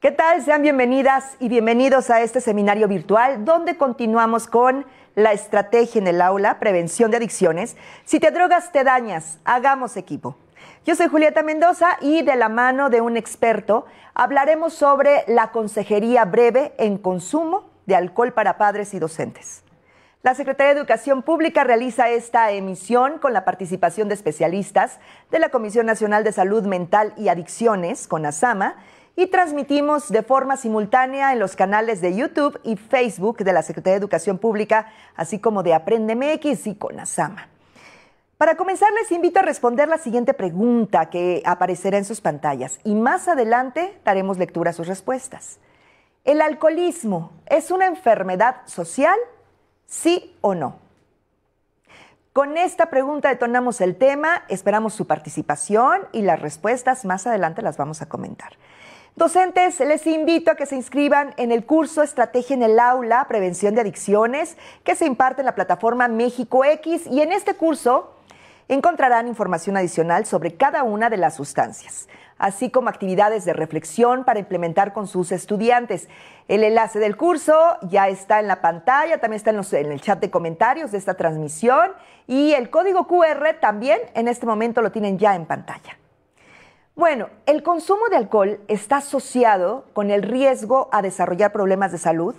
¿Qué tal? Sean bienvenidas y bienvenidos a este seminario virtual donde continuamos con la estrategia en el aula, prevención de adicciones. Si te drogas, te dañas. Hagamos equipo. Yo soy Julieta Mendoza y de la mano de un experto hablaremos sobre la consejería breve en consumo de alcohol para padres y docentes. La Secretaría de Educación Pública realiza esta emisión con la participación de especialistas de la Comisión Nacional de Salud Mental y Adicciones, con ASAMA y transmitimos de forma simultánea en los canales de YouTube y Facebook de la Secretaría de Educación Pública, así como de Aprendeme X y Conasama. Para comenzar, les invito a responder la siguiente pregunta que aparecerá en sus pantallas y más adelante daremos lectura a sus respuestas. ¿El alcoholismo es una enfermedad social? ¿Sí o no? Con esta pregunta detonamos el tema, esperamos su participación y las respuestas más adelante las vamos a comentar. Docentes, les invito a que se inscriban en el curso Estrategia en el Aula, Prevención de Adicciones, que se imparte en la plataforma México X. Y en este curso encontrarán información adicional sobre cada una de las sustancias, así como actividades de reflexión para implementar con sus estudiantes. El enlace del curso ya está en la pantalla, también está en, el chat de comentarios de esta transmisión y el código QR también en este momento lo tienen ya en pantalla. Bueno, el consumo de alcohol está asociado con el riesgo a desarrollar problemas de salud,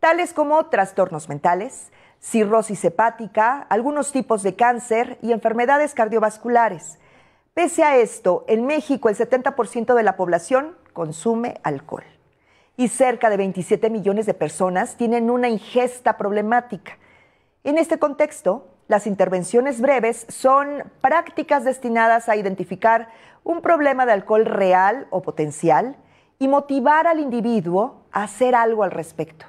tales como trastornos mentales, cirrosis hepática, algunos tipos de cáncer y enfermedades cardiovasculares. Pese a esto, en México el 70% de la población consume alcohol y cerca de 27 millones de personas tienen una ingesta problemática. En este contexto, las intervenciones breves son prácticas destinadas a identificar un problema de alcohol real o potencial y motivar al individuo a hacer algo al respecto.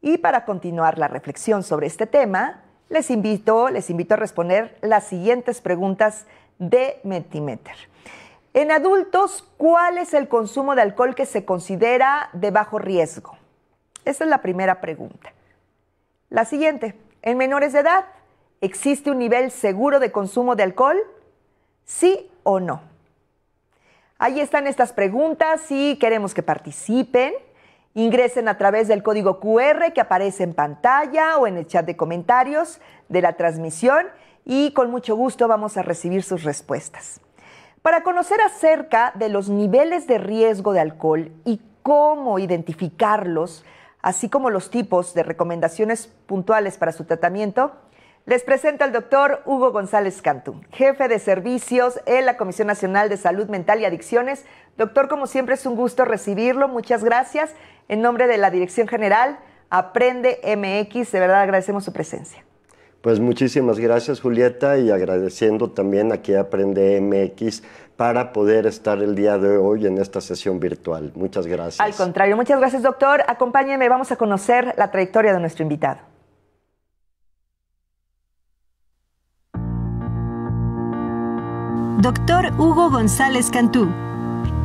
Y para continuar la reflexión sobre este tema, les invito, les invito a responder las siguientes preguntas de Mentimeter. En adultos, ¿cuál es el consumo de alcohol que se considera de bajo riesgo? Esa es la primera pregunta. La siguiente, en menores de edad, ¿Existe un nivel seguro de consumo de alcohol? ¿Sí o no? Ahí están estas preguntas si queremos que participen. Ingresen a través del código QR que aparece en pantalla o en el chat de comentarios de la transmisión y con mucho gusto vamos a recibir sus respuestas. Para conocer acerca de los niveles de riesgo de alcohol y cómo identificarlos, así como los tipos de recomendaciones puntuales para su tratamiento, les presento al doctor Hugo González Cantú, jefe de servicios en la Comisión Nacional de Salud Mental y Adicciones. Doctor, como siempre es un gusto recibirlo. Muchas gracias. En nombre de la Dirección General, Aprende MX, de verdad agradecemos su presencia. Pues muchísimas gracias Julieta y agradeciendo también aquí a Aprende MX para poder estar el día de hoy en esta sesión virtual. Muchas gracias. Al contrario, muchas gracias doctor. Acompáñeme, vamos a conocer la trayectoria de nuestro invitado. Doctor Hugo González Cantú.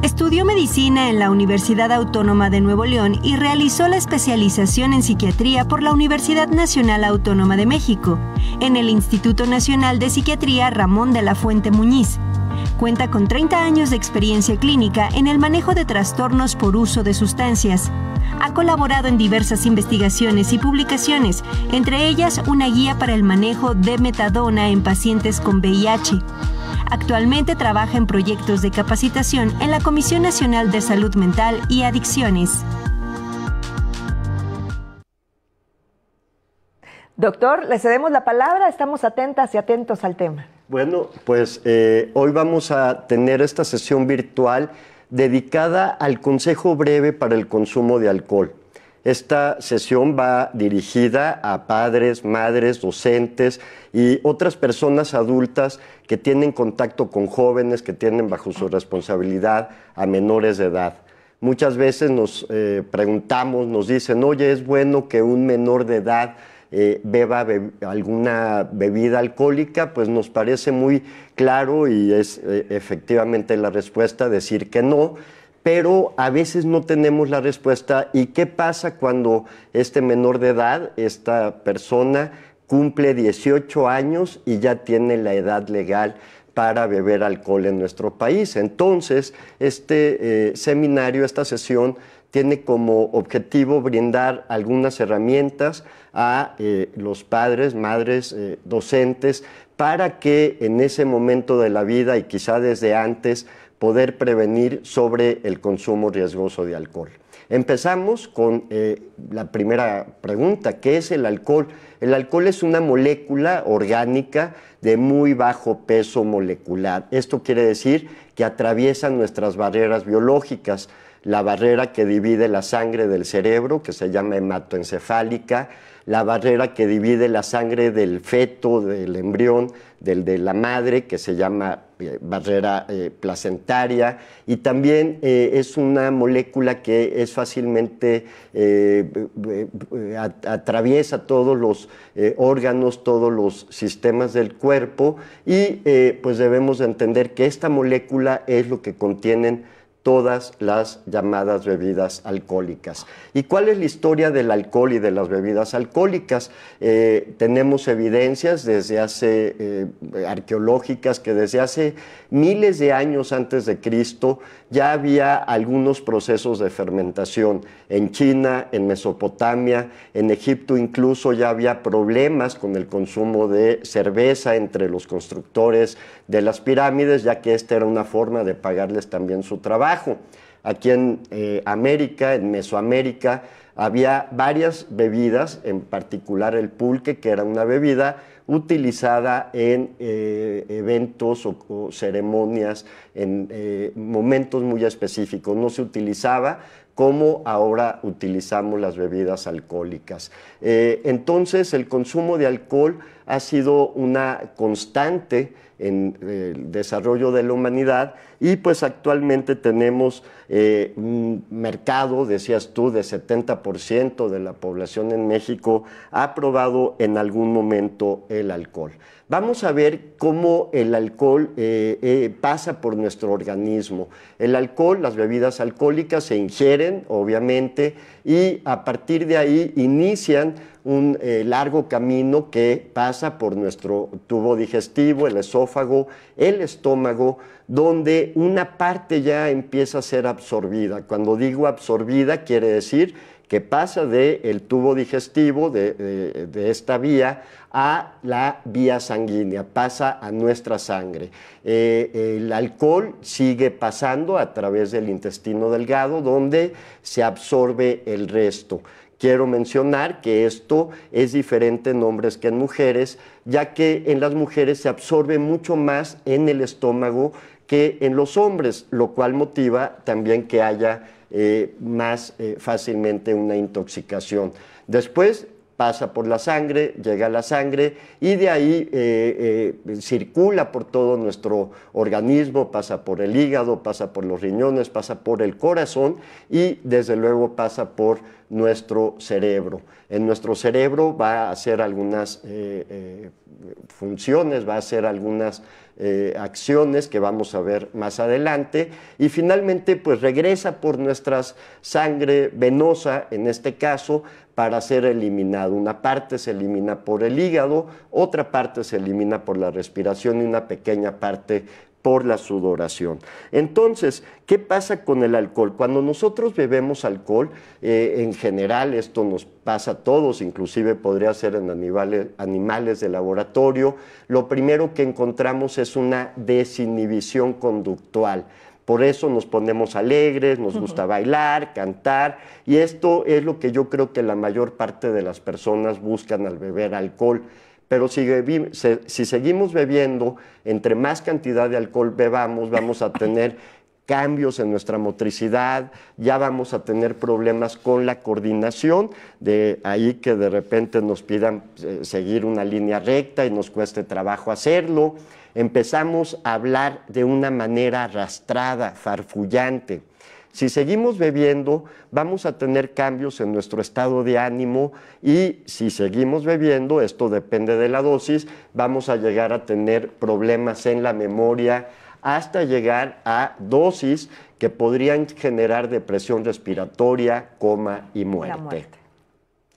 Estudió medicina en la Universidad Autónoma de Nuevo León y realizó la especialización en psiquiatría por la Universidad Nacional Autónoma de México, en el Instituto Nacional de Psiquiatría Ramón de la Fuente Muñiz. Cuenta con 30 años de experiencia clínica en el manejo de trastornos por uso de sustancias. Ha colaborado en diversas investigaciones y publicaciones, entre ellas una guía para el manejo de metadona en pacientes con VIH, Actualmente trabaja en proyectos de capacitación en la Comisión Nacional de Salud Mental y Adicciones. Doctor, le cedemos la palabra, estamos atentas y atentos al tema. Bueno, pues eh, hoy vamos a tener esta sesión virtual dedicada al consejo breve para el consumo de alcohol. Esta sesión va dirigida a padres, madres, docentes y otras personas adultas que tienen contacto con jóvenes, que tienen bajo su responsabilidad a menores de edad. Muchas veces nos eh, preguntamos, nos dicen, oye, es bueno que un menor de edad eh, beba alguna bebida alcohólica, pues nos parece muy claro y es eh, efectivamente la respuesta decir que no pero a veces no tenemos la respuesta. ¿Y qué pasa cuando este menor de edad, esta persona, cumple 18 años y ya tiene la edad legal? para beber alcohol en nuestro país. Entonces, este eh, seminario, esta sesión, tiene como objetivo brindar algunas herramientas a eh, los padres, madres, eh, docentes, para que en ese momento de la vida y quizá desde antes poder prevenir sobre el consumo riesgoso de alcohol. Empezamos con eh, la primera pregunta, ¿qué es el alcohol? El alcohol es una molécula orgánica de muy bajo peso molecular. Esto quiere decir que atraviesa nuestras barreras biológicas, la barrera que divide la sangre del cerebro, que se llama hematoencefálica, la barrera que divide la sangre del feto, del embrión, del de la madre, que se llama eh, barrera eh, placentaria, y también eh, es una molécula que es fácilmente, atraviesa todos los órganos, todos los sistemas del cuerpo, y pues debemos entender que esta molécula es lo que contienen todas las llamadas bebidas alcohólicas. ¿Y cuál es la historia del alcohol y de las bebidas alcohólicas? Eh, tenemos evidencias desde hace eh, arqueológicas que desde hace miles de años antes de Cristo ya había algunos procesos de fermentación. En China, en Mesopotamia, en Egipto incluso ya había problemas con el consumo de cerveza entre los constructores de las pirámides, ya que esta era una forma de pagarles también su trabajo. Aquí en eh, América, en Mesoamérica, había varias bebidas, en particular el pulque, que era una bebida utilizada en eh, eventos o, ceremonias, en eh, momentos muy específicos. No se utilizaba como ahora utilizamos las bebidas alcohólicas. entonces, el consumo de alcohol ha sido una constante en el desarrollo de la humanidad y pues actualmente tenemos eh, un mercado, decías tú, de 70% de la población en México ha probado en algún momento el alcohol. Vamos a ver cómo el alcohol eh, eh, pasa por nuestro organismo. El alcohol, las bebidas alcohólicas se ingieren, obviamente, y a partir de ahí inician un largo camino que pasa por nuestro tubo digestivo, el esófago, el estómago, donde una parte ya empieza a ser absorbida. Cuando digo absorbida quiere decir que pasa del tubo digestivo de, esta vía a la vía sanguínea, pasa a nuestra sangre. Eh, el alcohol sigue pasando a través del intestino delgado donde se absorbe el resto. Quiero mencionar que esto es diferente en hombres que en mujeres, ya que en las mujeres se absorbe mucho más en el estómago que en los hombres, lo cual motiva también que haya eh, más eh, fácilmente una intoxicación. Después pasa por la sangre, llega a la sangre y de ahí eh, circula por todo nuestro organismo, pasa por el hígado, pasa por los riñones, pasa por el corazón y desde luego pasa por nuestro cerebro. En nuestro cerebro va a hacer algunas eh, eh, funciones, va a hacer algunas eh, acciones que vamos a ver más adelante y finalmente pues regresa por nuestra sangre venosa, en este caso, para ser eliminado. Una parte se elimina por el hígado, otra parte se elimina por la respiración y una pequeña parte por la sudoración. Entonces, ¿qué pasa con el alcohol? Cuando nosotros bebemos alcohol, eh, en general esto nos pasa a todos, inclusive podría ser en animales, animales de laboratorio, lo primero que encontramos es una desinhibición conductual. Por eso nos ponemos alegres, nos gusta bailar, cantar, y esto es lo que yo creo que la mayor parte de las personas buscan al beber alcohol pero si, seguimos bebiendo, entre más cantidad de alcohol bebamos, vamos a tener cambios en nuestra motricidad, ya vamos a tener problemas con la coordinación, de ahí que de repente nos pidan eh, seguir una línea recta y nos cueste trabajo hacerlo. Empezamos a hablar de una manera arrastrada, farfullante. Si seguimos bebiendo, vamos a tener cambios en nuestro estado de ánimo y si seguimos bebiendo, esto depende de la dosis, vamos a llegar a tener problemas en la memoria hasta llegar a dosis que podrían generar depresión respiratoria, coma y muerte.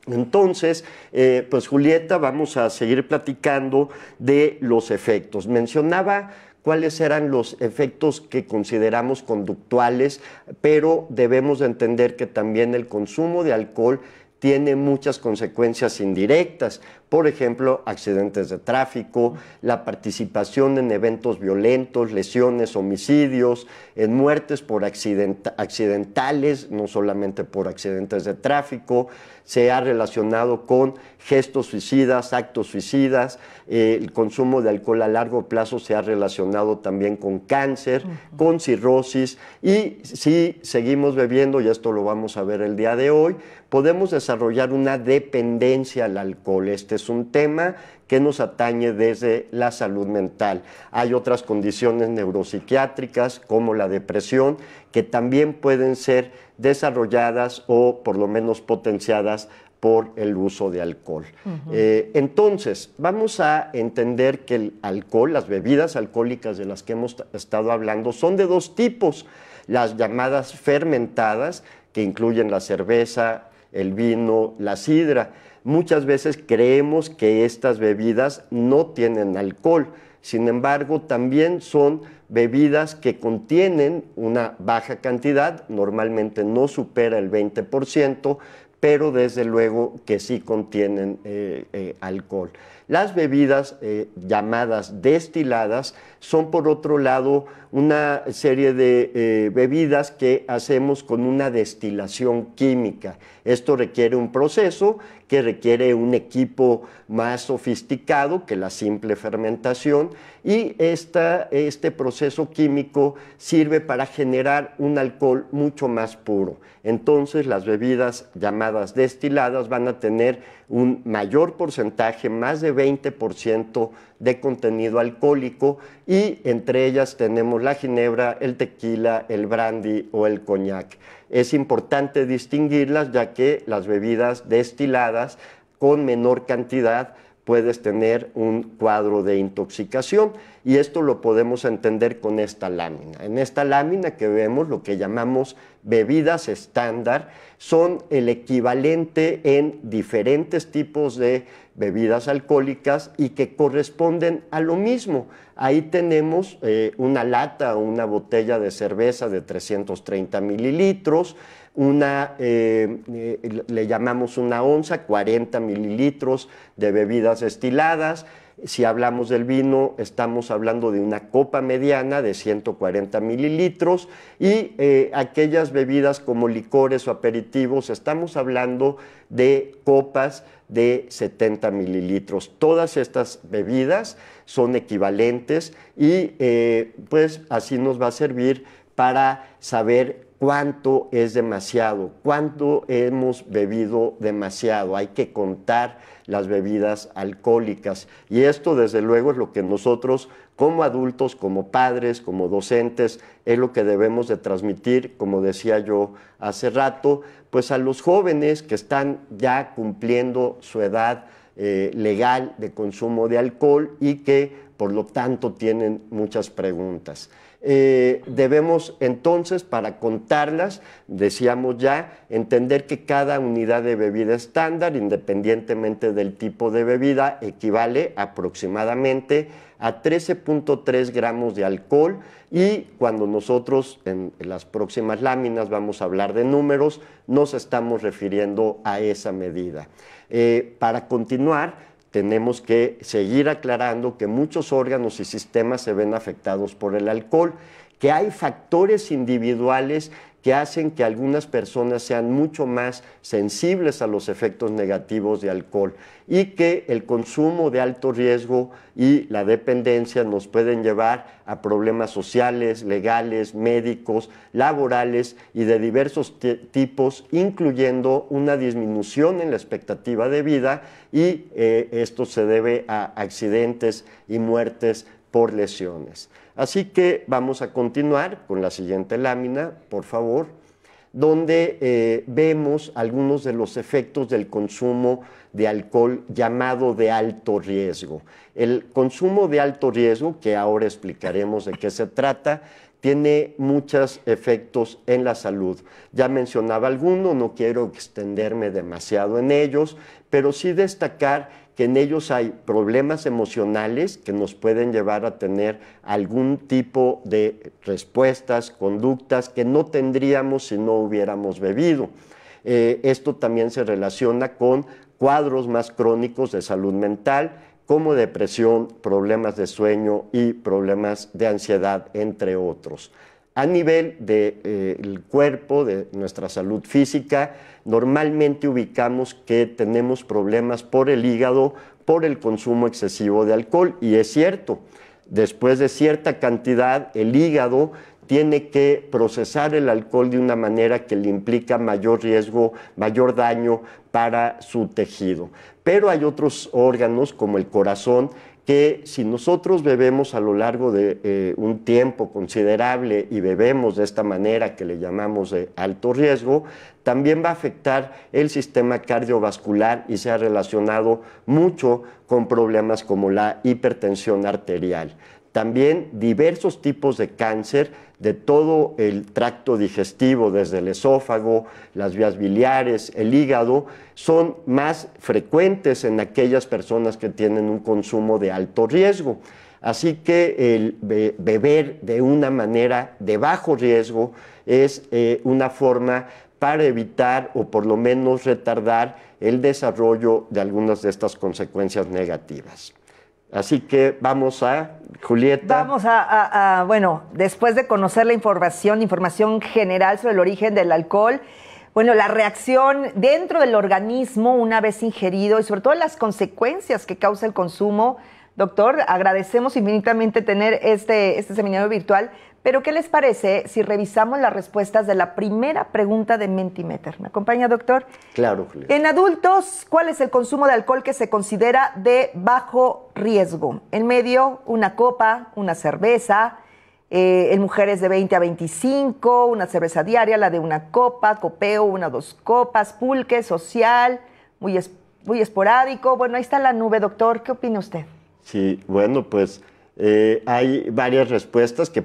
Entonces, eh, pues Julieta, vamos a seguir platicando de los efectos. Mencionaba cuáles eran los efectos que consideramos conductuales, pero debemos de entender que también el consumo de alcohol tiene muchas consecuencias indirectas por ejemplo, accidentes de tráfico, la participación en eventos violentos, lesiones, homicidios, en muertes por accidentales, no solamente por accidentes de tráfico, se ha relacionado con gestos suicidas, actos suicidas, eh, el consumo de alcohol a largo plazo se ha relacionado también con cáncer, con cirrosis y si seguimos bebiendo, y esto lo vamos a ver el día de hoy, podemos desarrollar una dependencia al alcohol. Este es es un tema que nos atañe desde la salud mental. Hay otras condiciones neuropsiquiátricas como la depresión que también pueden ser desarrolladas o por lo menos potenciadas por el uso de alcohol. Eh, entonces, vamos a entender que el alcohol, las bebidas alcohólicas de las que hemos estado hablando, son de dos tipos, las llamadas fermentadas, que incluyen la cerveza, el vino, la sidra muchas veces creemos que estas bebidas no tienen alcohol. Sin embargo, también son bebidas que contienen una baja cantidad, normalmente no supera el 20%, pero desde luego que sí contienen eh, eh, alcohol. Las bebidas eh, llamadas destiladas son, por otro lado, una serie de bebidas que hacemos con una destilación química. Esto requiere un proceso requiere un equipo más sofisticado que la simple fermentación y este proceso químico sirve para generar un alcohol mucho más puro. Entonces las bebidas llamadas destiladas van a tener un mayor porcentaje, más de 20% de contenido alcohólico y entre ellas tenemos la ginebra, el tequila, el brandy o el coñac. Es importante distinguirlas ya que las bebidas destiladas con menor cantidad puedes tener un cuadro de intoxicación y esto lo podemos entender con esta lámina. En esta lámina que vemos lo que llamamos bebidas estándar, son el equivalente en diferentes tipos de bebidas alcohólicas y que corresponden a lo mismo. Ahí tenemos eh, una lata o una botella de cerveza de 330 mililitros, eh, eh, le llamamos una onza, 40 mililitros de bebidas estiladas. Si hablamos del vino, estamos hablando de una copa mediana de 140 mililitros y eh, aquellas bebidas como licores o aperitivos, estamos hablando de copas de 70 mililitros. Todas estas bebidas son equivalentes y eh, pues así nos va a servir para saber cuánto es demasiado, cuánto hemos bebido demasiado. Hay que contar las bebidas alcohólicas. Y esto, desde luego, es lo que nosotros como adultos, como padres, como docentes, es lo que debemos de transmitir, como decía yo hace rato, pues a los jóvenes que están ya cumpliendo su edad eh, legal de consumo de alcohol y que por lo tanto tienen muchas preguntas. Eh, debemos entonces, para contarlas, decíamos ya, entender que cada unidad de bebida estándar, independientemente del tipo de bebida, equivale aproximadamente a 13.3 gramos de alcohol y cuando nosotros en las próximas láminas vamos a hablar de números, nos estamos refiriendo a esa medida. Eh, para continuar, tenemos que seguir aclarando que muchos órganos y sistemas se ven afectados por el alcohol, que hay factores individuales que hacen que algunas personas sean mucho más sensibles a los efectos negativos de alcohol y que el consumo de alto riesgo y la dependencia nos pueden llevar a problemas sociales, legales, médicos, laborales y de diversos tipos, incluyendo una disminución en la expectativa de vida y eh, esto se debe a accidentes y muertes por lesiones. Así que vamos a continuar con la siguiente lámina, por favor, donde eh, vemos algunos de los efectos del consumo de alcohol llamado de alto riesgo. El consumo de alto riesgo, que ahora explicaremos de qué se trata, tiene muchos efectos en la salud. Ya mencionaba alguno, no quiero extenderme demasiado en ellos, pero sí destacar que en ellos hay problemas emocionales que nos pueden llevar a tener algún tipo de respuestas, conductas que no tendríamos si no hubiéramos bebido. Eh, esto también se relaciona con cuadros más crónicos de salud mental como depresión, problemas de sueño y problemas de ansiedad, entre otros a nivel del eh, cuerpo, de nuestra salud física, normalmente ubicamos que tenemos problemas por el hígado, por el consumo excesivo de alcohol. Y es cierto, después de cierta cantidad, el hígado tiene que procesar el alcohol de una manera que le implica mayor riesgo, mayor daño para su tejido. Pero hay otros órganos como el corazón que si nosotros bebemos a lo largo de eh, un tiempo considerable y bebemos de esta manera que le llamamos de alto riesgo, también va a afectar el sistema cardiovascular y se ha relacionado mucho con problemas como la hipertensión arterial. También diversos tipos de cáncer de todo el tracto digestivo, desde el esófago, las vías biliares, el hígado, son más frecuentes en aquellas personas que tienen un consumo de alto riesgo. Así que el beber de una manera de bajo riesgo es eh, una forma para evitar o por lo menos retardar el desarrollo de algunas de estas consecuencias negativas. Así que vamos a Julieta. Vamos a, bueno, después de conocer la información, información general sobre el origen del alcohol, bueno, la reacción dentro del organismo una vez ingerido y sobre todo las consecuencias que causa el consumo. Doctor, agradecemos infinitamente tener este, este seminario virtual pero ¿qué les parece si revisamos las respuestas de la primera pregunta de Mentimeter? ¿Me acompaña, doctor? Claro, En adultos, ¿cuál es el consumo de alcohol que se considera de bajo riesgo? En medio, una copa, una cerveza. Eh, en mujeres de 20 a 25, una cerveza diaria, la de una copa, copeo, una o dos copas, pulque, social, muy, muy esporádico. Bueno, ahí está la nube, doctor. ¿Qué opina usted? Sí, bueno, pues eh, hay varias respuestas que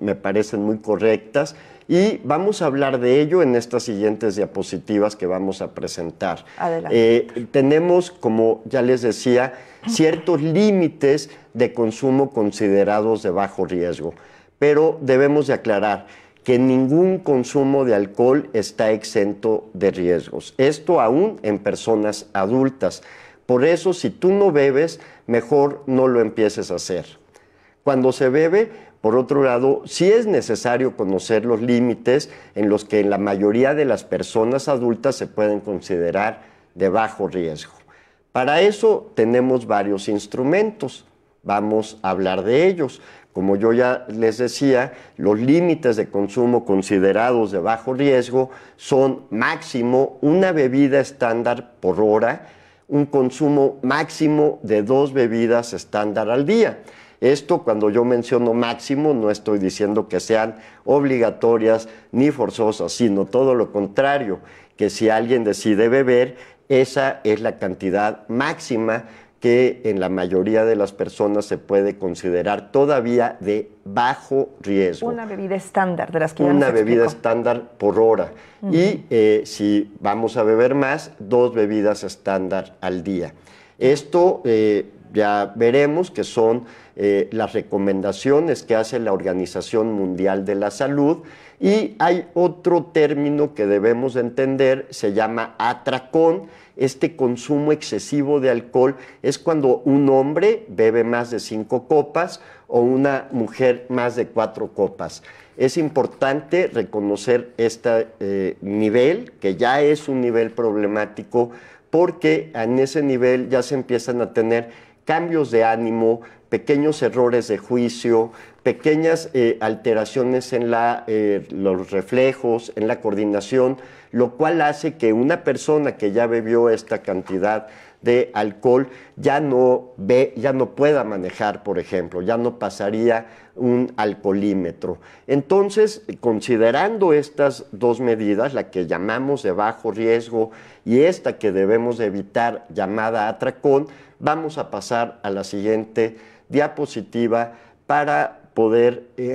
me parecen muy correctas y vamos a hablar de ello en estas siguientes diapositivas que vamos a presentar. Adelante. Eh, tenemos, como ya les decía, ciertos límites de consumo considerados de bajo riesgo, pero debemos de aclarar que ningún consumo de alcohol está exento de riesgos, esto aún en personas adultas. Por eso, si tú no bebes, mejor no lo empieces a hacer cuando se bebe. Por otro lado, sí es necesario conocer los límites en los que la mayoría de las personas adultas se pueden considerar de bajo riesgo. Para eso tenemos varios instrumentos. Vamos a hablar de ellos. Como yo ya les decía, los límites de consumo considerados de bajo riesgo son máximo una bebida estándar por hora, un consumo máximo de dos bebidas estándar al día. Esto cuando yo menciono máximo no estoy diciendo que sean obligatorias ni forzosas, sino todo lo contrario, que si alguien decide beber, esa es la cantidad máxima que en la mayoría de las personas se puede considerar todavía de bajo riesgo. Una bebida estándar de las que Una bebida estándar por hora. Y eh, si vamos a beber más, dos bebidas estándar al día. Esto eh, ya veremos que son eh, las recomendaciones que hace la Organización Mundial de la Salud. Y hay otro término que debemos entender, se llama atracón. Este consumo excesivo de alcohol es cuando un hombre bebe más de cinco copas o una mujer más de cuatro copas. Es importante reconocer este eh, nivel, que ya es un nivel problemático, porque en ese nivel ya se empiezan a tener cambios de ánimo, pequeños errores de juicio, pequeñas eh, alteraciones en la, eh, los reflejos, en la coordinación, lo cual hace que una persona que ya bebió esta cantidad de alcohol ya no ve, ya no pueda manejar, por ejemplo, ya no pasaría un alcoholímetro. Entonces, considerando estas dos medidas, la que llamamos de bajo riesgo y esta que debemos evitar llamada atracón, vamos a pasar a la siguiente diapositiva para poder... Eh,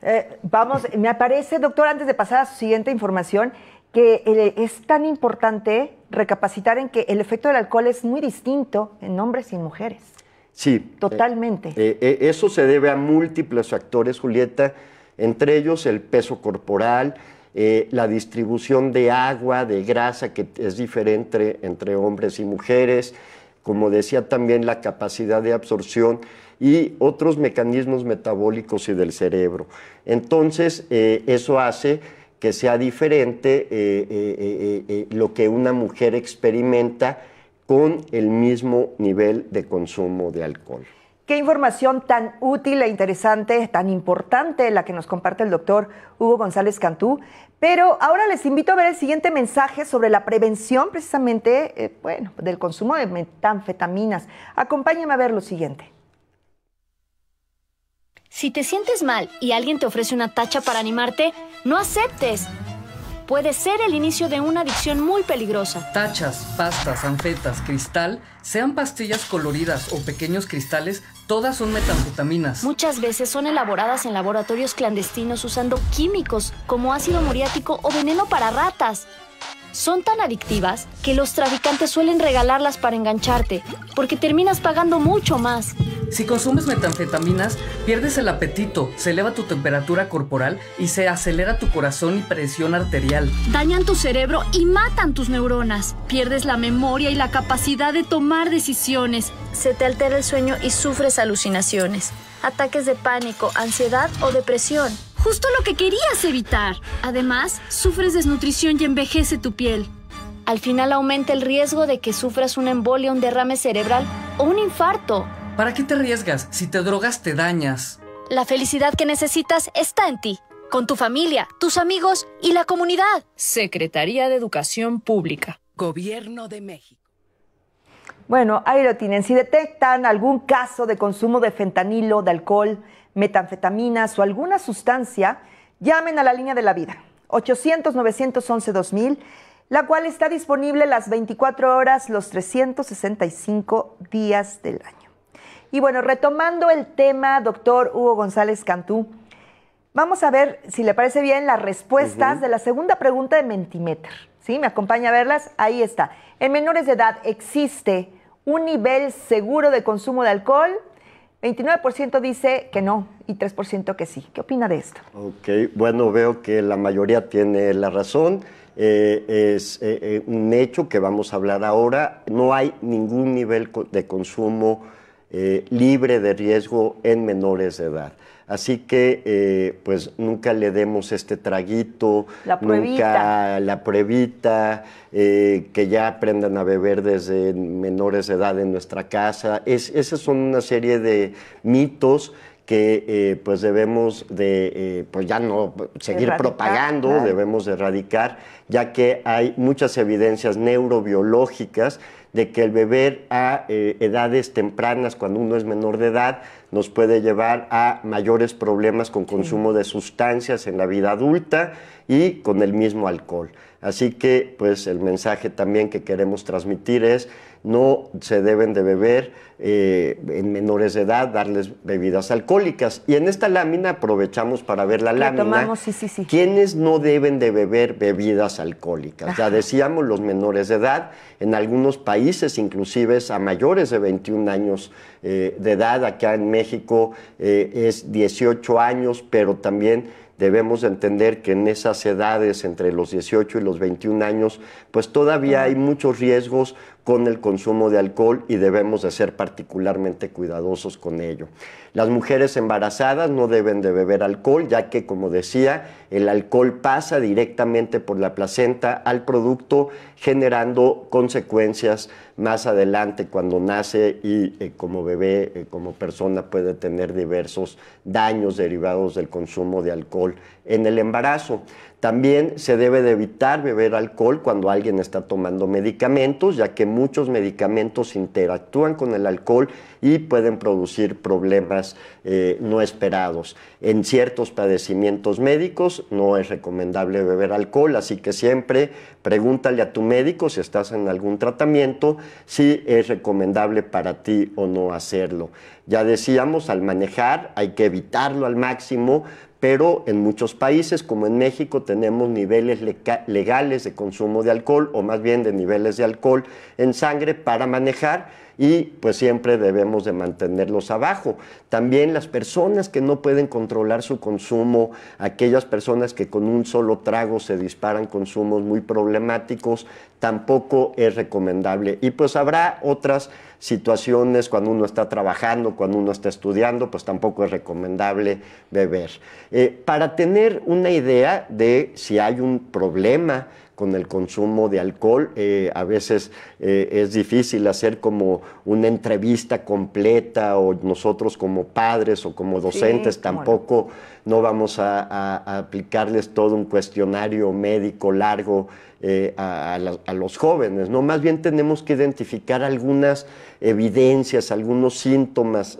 eh, vamos, me aparece, doctor, antes de pasar a su siguiente información, que eh, es tan importante recapacitar en que el efecto del alcohol es muy distinto en hombres y mujeres. Sí. Totalmente. eso se debe a múltiples factores, Julieta, entre ellos el peso corporal, la distribución de agua, de grasa, que es diferente entre hombres y mujeres, como decía también la capacidad de absorción y otros mecanismos metabólicos y del cerebro. Entonces, eh, eso hace que sea diferente eh, eh, lo que una mujer experimenta con el mismo nivel de consumo de alcohol. Qué información tan útil e interesante, tan importante la que nos comparte el doctor Hugo González Cantú. Pero ahora les invito a ver el siguiente mensaje sobre la prevención precisamente, eh, bueno, del consumo de metanfetaminas. Acompáñame a ver lo siguiente. Si te sientes mal y alguien te ofrece una tacha para animarte, no aceptes. Puede ser el inicio de una adicción muy peligrosa. Tachas, pastas, anfetas, cristal, sean pastillas coloridas o pequeños cristales, Todas son metanfetaminas. Muchas veces son elaboradas en laboratorios clandestinos usando químicos como ácido muriático o veneno para ratas son tan adictivas que los traficantes suelen regalarlas para engancharte, porque terminas pagando mucho más. Si consumes metanfetaminas, pierdes el apetito, se eleva tu temperatura corporal y se acelera tu corazón y presión arterial. Dañan tu cerebro y matan tus neuronas. Pierdes la memoria y la capacidad de tomar decisiones. Se te altera el sueño y sufres alucinaciones, ataques de pánico, ansiedad o depresión. Justo lo que querías evitar. Además, sufres desnutrición y envejece tu piel. Al final aumenta el riesgo de que sufras un embolio, un derrame cerebral o un infarto. ¿Para qué te arriesgas? Si te drogas te dañas. La felicidad que necesitas está en ti, con tu familia, tus amigos y la comunidad. Secretaría de Educación Pública. Gobierno de México. Bueno, ahí lo tienen. Si detectan algún caso de consumo de fentanilo, de alcohol, metanfetaminas o alguna sustancia, llamen a la línea de la vida 800-911-2000, la cual está disponible las 24 horas, los 365 días del año. Y bueno, retomando el tema, doctor Hugo González Cantú, vamos a ver si le parece bien las respuestas de la segunda pregunta de Mentimeter. ¿Sí? Me acompaña a verlas. Ahí está. En menores de edad existe un nivel seguro de consumo de alcohol. 29% dice que no y 3% que sí. ¿Qué opina de esto? Ok, bueno, veo que la mayoría tiene la razón. Eh, es eh, eh, un hecho que vamos a hablar ahora. No hay ningún nivel de consumo eh, libre de riesgo en menores de edad. Así que, eh, pues nunca le demos este traguito, la nunca la pruebita, eh, que ya aprendan a beber desde menores de edad en nuestra casa. Es, esas son una serie de mitos que pues debemos de pues ya no seguir propagando, debemos de erradicar, ya que hay muchas evidencias neurobiológicas de que el beber a eh, edades tempranas, cuando uno es menor de edad, nos puede llevar a mayores problemas con consumo de sustancias en la vida adulta y con el mismo alcohol. Así que, pues, el mensaje también que queremos transmitir es no se deben de beber eh, en menores de edad, darles bebidas alcohólicas. Y en esta lámina aprovechamos para ver la lámina. ¿Quiénes no deben de beber bebidas alcohólicas? Ya decíamos los menores de edad, en algunos países inclusive a mayores de 21 años eh, de edad, acá en México eh, es 18 años, pero también debemos entender que en esas edades, entre los 18 y los 21 años, pues todavía hay muchos riesgos con el consumo de alcohol y debemos de ser particularmente cuidadosos con ello. Las mujeres embarazadas no deben de beber alcohol, ya que, como decía, el alcohol pasa directamente por la placenta al producto, generando consecuencias más adelante cuando nace y eh, como bebé, eh, como persona puede tener diversos daños derivados del consumo de alcohol en el embarazo. También se debe de evitar beber alcohol cuando alguien está tomando medicamentos, ya que muchos medicamentos interactúan con el alcohol y pueden producir problemas eh, no esperados. En ciertos padecimientos médicos no es recomendable beber alcohol, así que siempre pregúntale a tu médico si estás en algún tratamiento, si es recomendable para ti o no hacerlo. Ya decíamos, al manejar hay que evitarlo al máximo, pero en muchos países, como en México, tenemos niveles legales de consumo de alcohol, o más bien de niveles de alcohol en sangre para manejar y pues siempre debemos de mantenerlos abajo. También las personas que no pueden controlar su consumo, aquellas personas que con un solo trago se disparan consumos muy problemáticos, tampoco es recomendable. Y pues habrá otras situaciones cuando uno está trabajando, cuando uno está estudiando, pues tampoco es recomendable beber. Eh, para tener una idea de si hay un problema, con el consumo de alcohol. Eh, a veces eh, es difícil hacer como una entrevista completa o nosotros como padres o como docentes tampoco no, vamos a, aplicarles todo un cuestionario médico largo eh, a, a, los jóvenes. ¿no? Más bien tenemos que identificar algunas evidencias, algunos síntomas,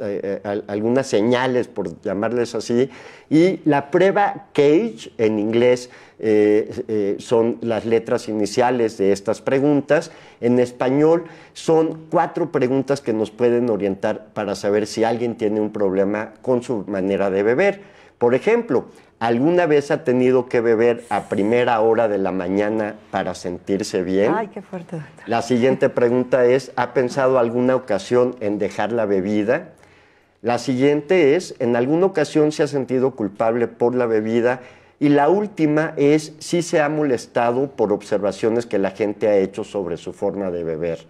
algunas señales, por llamarles así. Y la prueba CAGE en inglés eh, eh, son las letras iniciales de estas preguntas. En español son cuatro preguntas que nos pueden orientar para saber si alguien tiene un problema con su manera de beber. Por ejemplo, ¿alguna vez ha tenido que beber a primera hora de la mañana para sentirse bien? Ay, qué fuerte. La siguiente pregunta es, ¿ha pensado alguna ocasión en dejar la bebida? La siguiente es, ¿en alguna ocasión se ha sentido culpable por la bebida? Y la última es si se ha molestado por observaciones que la gente ha hecho sobre su forma de beber.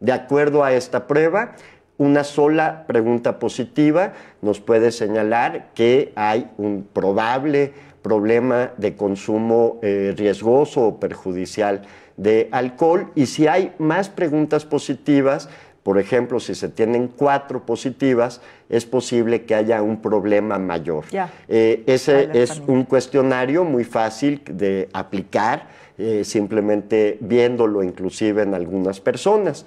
De acuerdo a esta prueba, una sola pregunta positiva nos puede señalar que hay un probable problema de consumo eh, riesgoso o perjudicial de alcohol y si hay más preguntas positivas, por ejemplo, si se tienen cuatro positivas, es posible que haya un problema mayor. Eh, ese es un cuestionario muy fácil de aplicar, eh, simplemente viéndolo inclusive en algunas personas.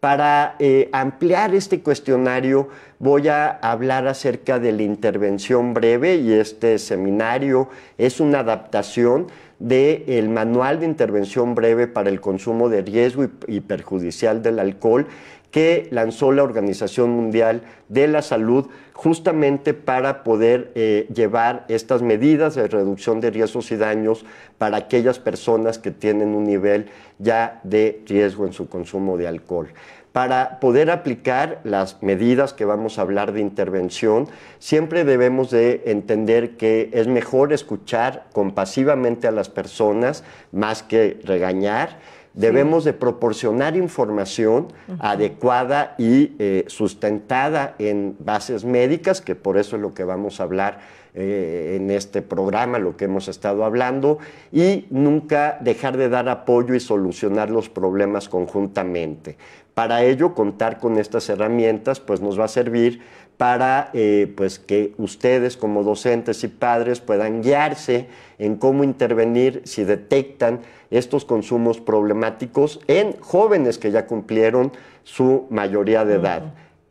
Para eh, ampliar este cuestionario voy a hablar acerca de la intervención breve y este seminario es una adaptación del Manual de Intervención Breve para el Consumo de Riesgo y Perjudicial del Alcohol que lanzó la Organización Mundial de la Salud justamente para poder eh, llevar estas medidas de reducción de riesgos y daños para aquellas personas que tienen un nivel ya de riesgo en su consumo de alcohol para poder aplicar las medidas que vamos a hablar de intervención, siempre debemos de entender que es mejor escuchar compasivamente a las personas más que regañar debemos de proporcionar información adecuada y eh, sustentada en bases médicas, que por eso es lo que vamos a hablar eh, en este programa, lo que hemos estado hablando, y nunca dejar de dar apoyo y solucionar los problemas conjuntamente. Para ello, contar con estas herramientas pues, nos va a servir para eh, pues, que ustedes como docentes y padres puedan guiarse en cómo intervenir si detectan estos consumos problemáticos en jóvenes que ya cumplieron su mayoría de edad.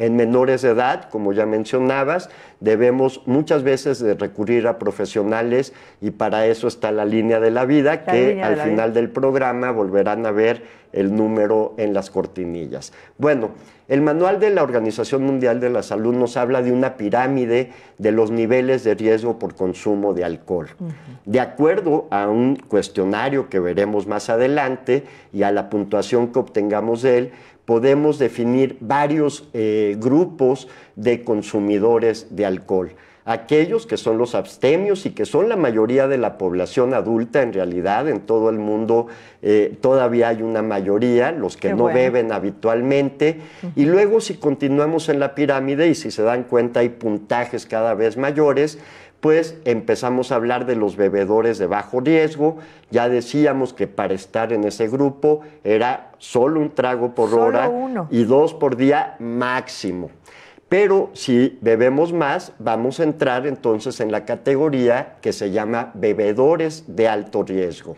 En menores de edad, como ya mencionabas, debemos muchas veces recurrir a profesionales y para eso está la línea de la vida, que al final del programa volverán a ver el número en las cortinillas. Bueno, el manual de la Organización Mundial de la Salud nos habla de una pirámide de los niveles de riesgo por consumo de alcohol. De acuerdo a un cuestionario que veremos más adelante y a la puntuación que obtengamos de él, podemos definir varios eh, grupos de consumidores de alcohol. Aquellos que son los abstemios y que son la mayoría de la población adulta, en realidad en todo el mundo eh, todavía hay una mayoría, los que no beben habitualmente. Y luego si continuamos en la pirámide y si se dan cuenta hay puntajes cada vez mayores, pues empezamos a hablar de los bebedores de bajo riesgo. Ya decíamos que para estar en ese grupo era solo un trago por hora y dos por día máximo. Pero si bebemos más, vamos a entrar entonces en la categoría que se llama bebedores de alto riesgo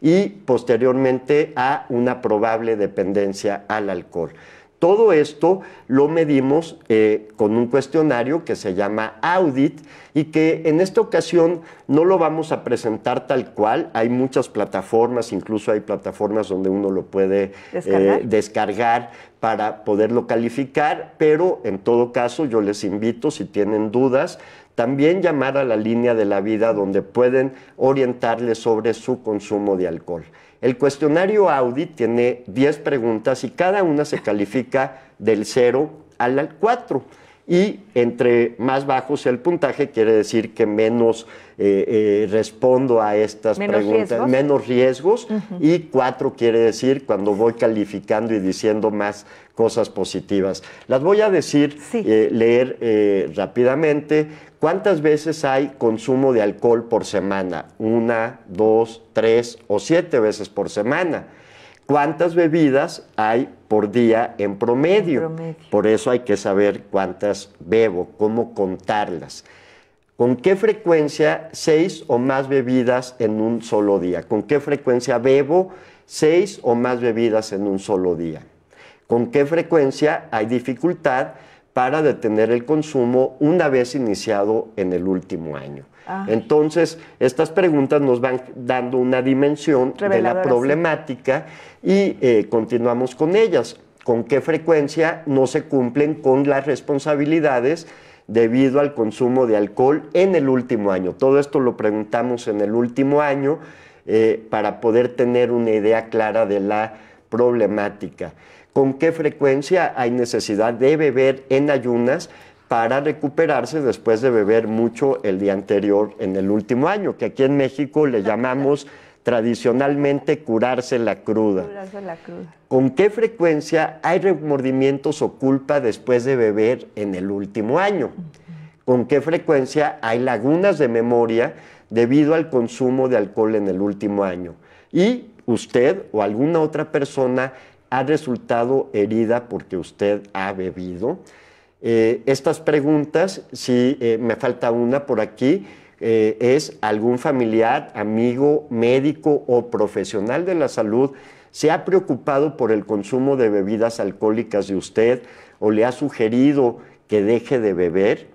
y posteriormente a una probable dependencia al alcohol. Todo esto lo medimos eh, con un cuestionario que se llama Audit y que en esta ocasión no lo vamos a presentar tal cual. Hay muchas plataformas, incluso hay plataformas donde uno lo puede eh, descargar para poderlo calificar, pero en todo caso yo les invito, si tienen dudas, también llamar a la línea de la vida donde pueden orientarles sobre su consumo de alcohol. El cuestionario Audi tiene 10 preguntas y cada una se califica del 0 al 4 y entre más bajos el puntaje, quiere decir que menos eh, eh, respondo a estas preguntas, menos riesgos, y cuatro quiere decir cuando voy calificando y diciendo más cosas positivas. Las voy a decir, eh, leer rápidamente. ¿Cuántas veces hay consumo de alcohol por semana? Una, dos, tres o siete veces por semana cuántas bebidas hay por día en promedio. Por eso hay que saber cuántas bebo, cómo contarlas. ¿Con qué frecuencia seis o más bebidas en un solo día? ¿Con qué frecuencia bebo seis o más bebidas en un solo día? ¿Con qué frecuencia hay dificultad para detener el consumo una vez iniciado en el último año? Ah. Entonces, estas preguntas nos van dando una dimensión de la problemática y eh, continuamos con ellas. ¿Con qué frecuencia no se cumplen con las responsabilidades? debido al consumo de alcohol en el último año. Todo esto lo preguntamos en el último año eh, para poder tener una idea clara de la problemática. ¿Con qué frecuencia hay necesidad de beber en ayunas? para recuperarse después de beber mucho el día anterior en el último año, que aquí en México le llamamos tradicionalmente curarse la cruda. Curarse la cruda. ¿Con qué frecuencia hay remordimientos o culpa después de beber en el último año? ¿Con qué frecuencia hay lagunas de memoria debido al consumo de alcohol en el último año? Y usted o alguna otra persona ha resultado herida porque usted ha bebido. Eh, estas preguntas, si eh, me falta una por aquí, eh, es algún familiar, amigo, médico o profesional de la salud se ha preocupado por el consumo de bebidas alcohólicas de usted o le ha sugerido que deje de beber.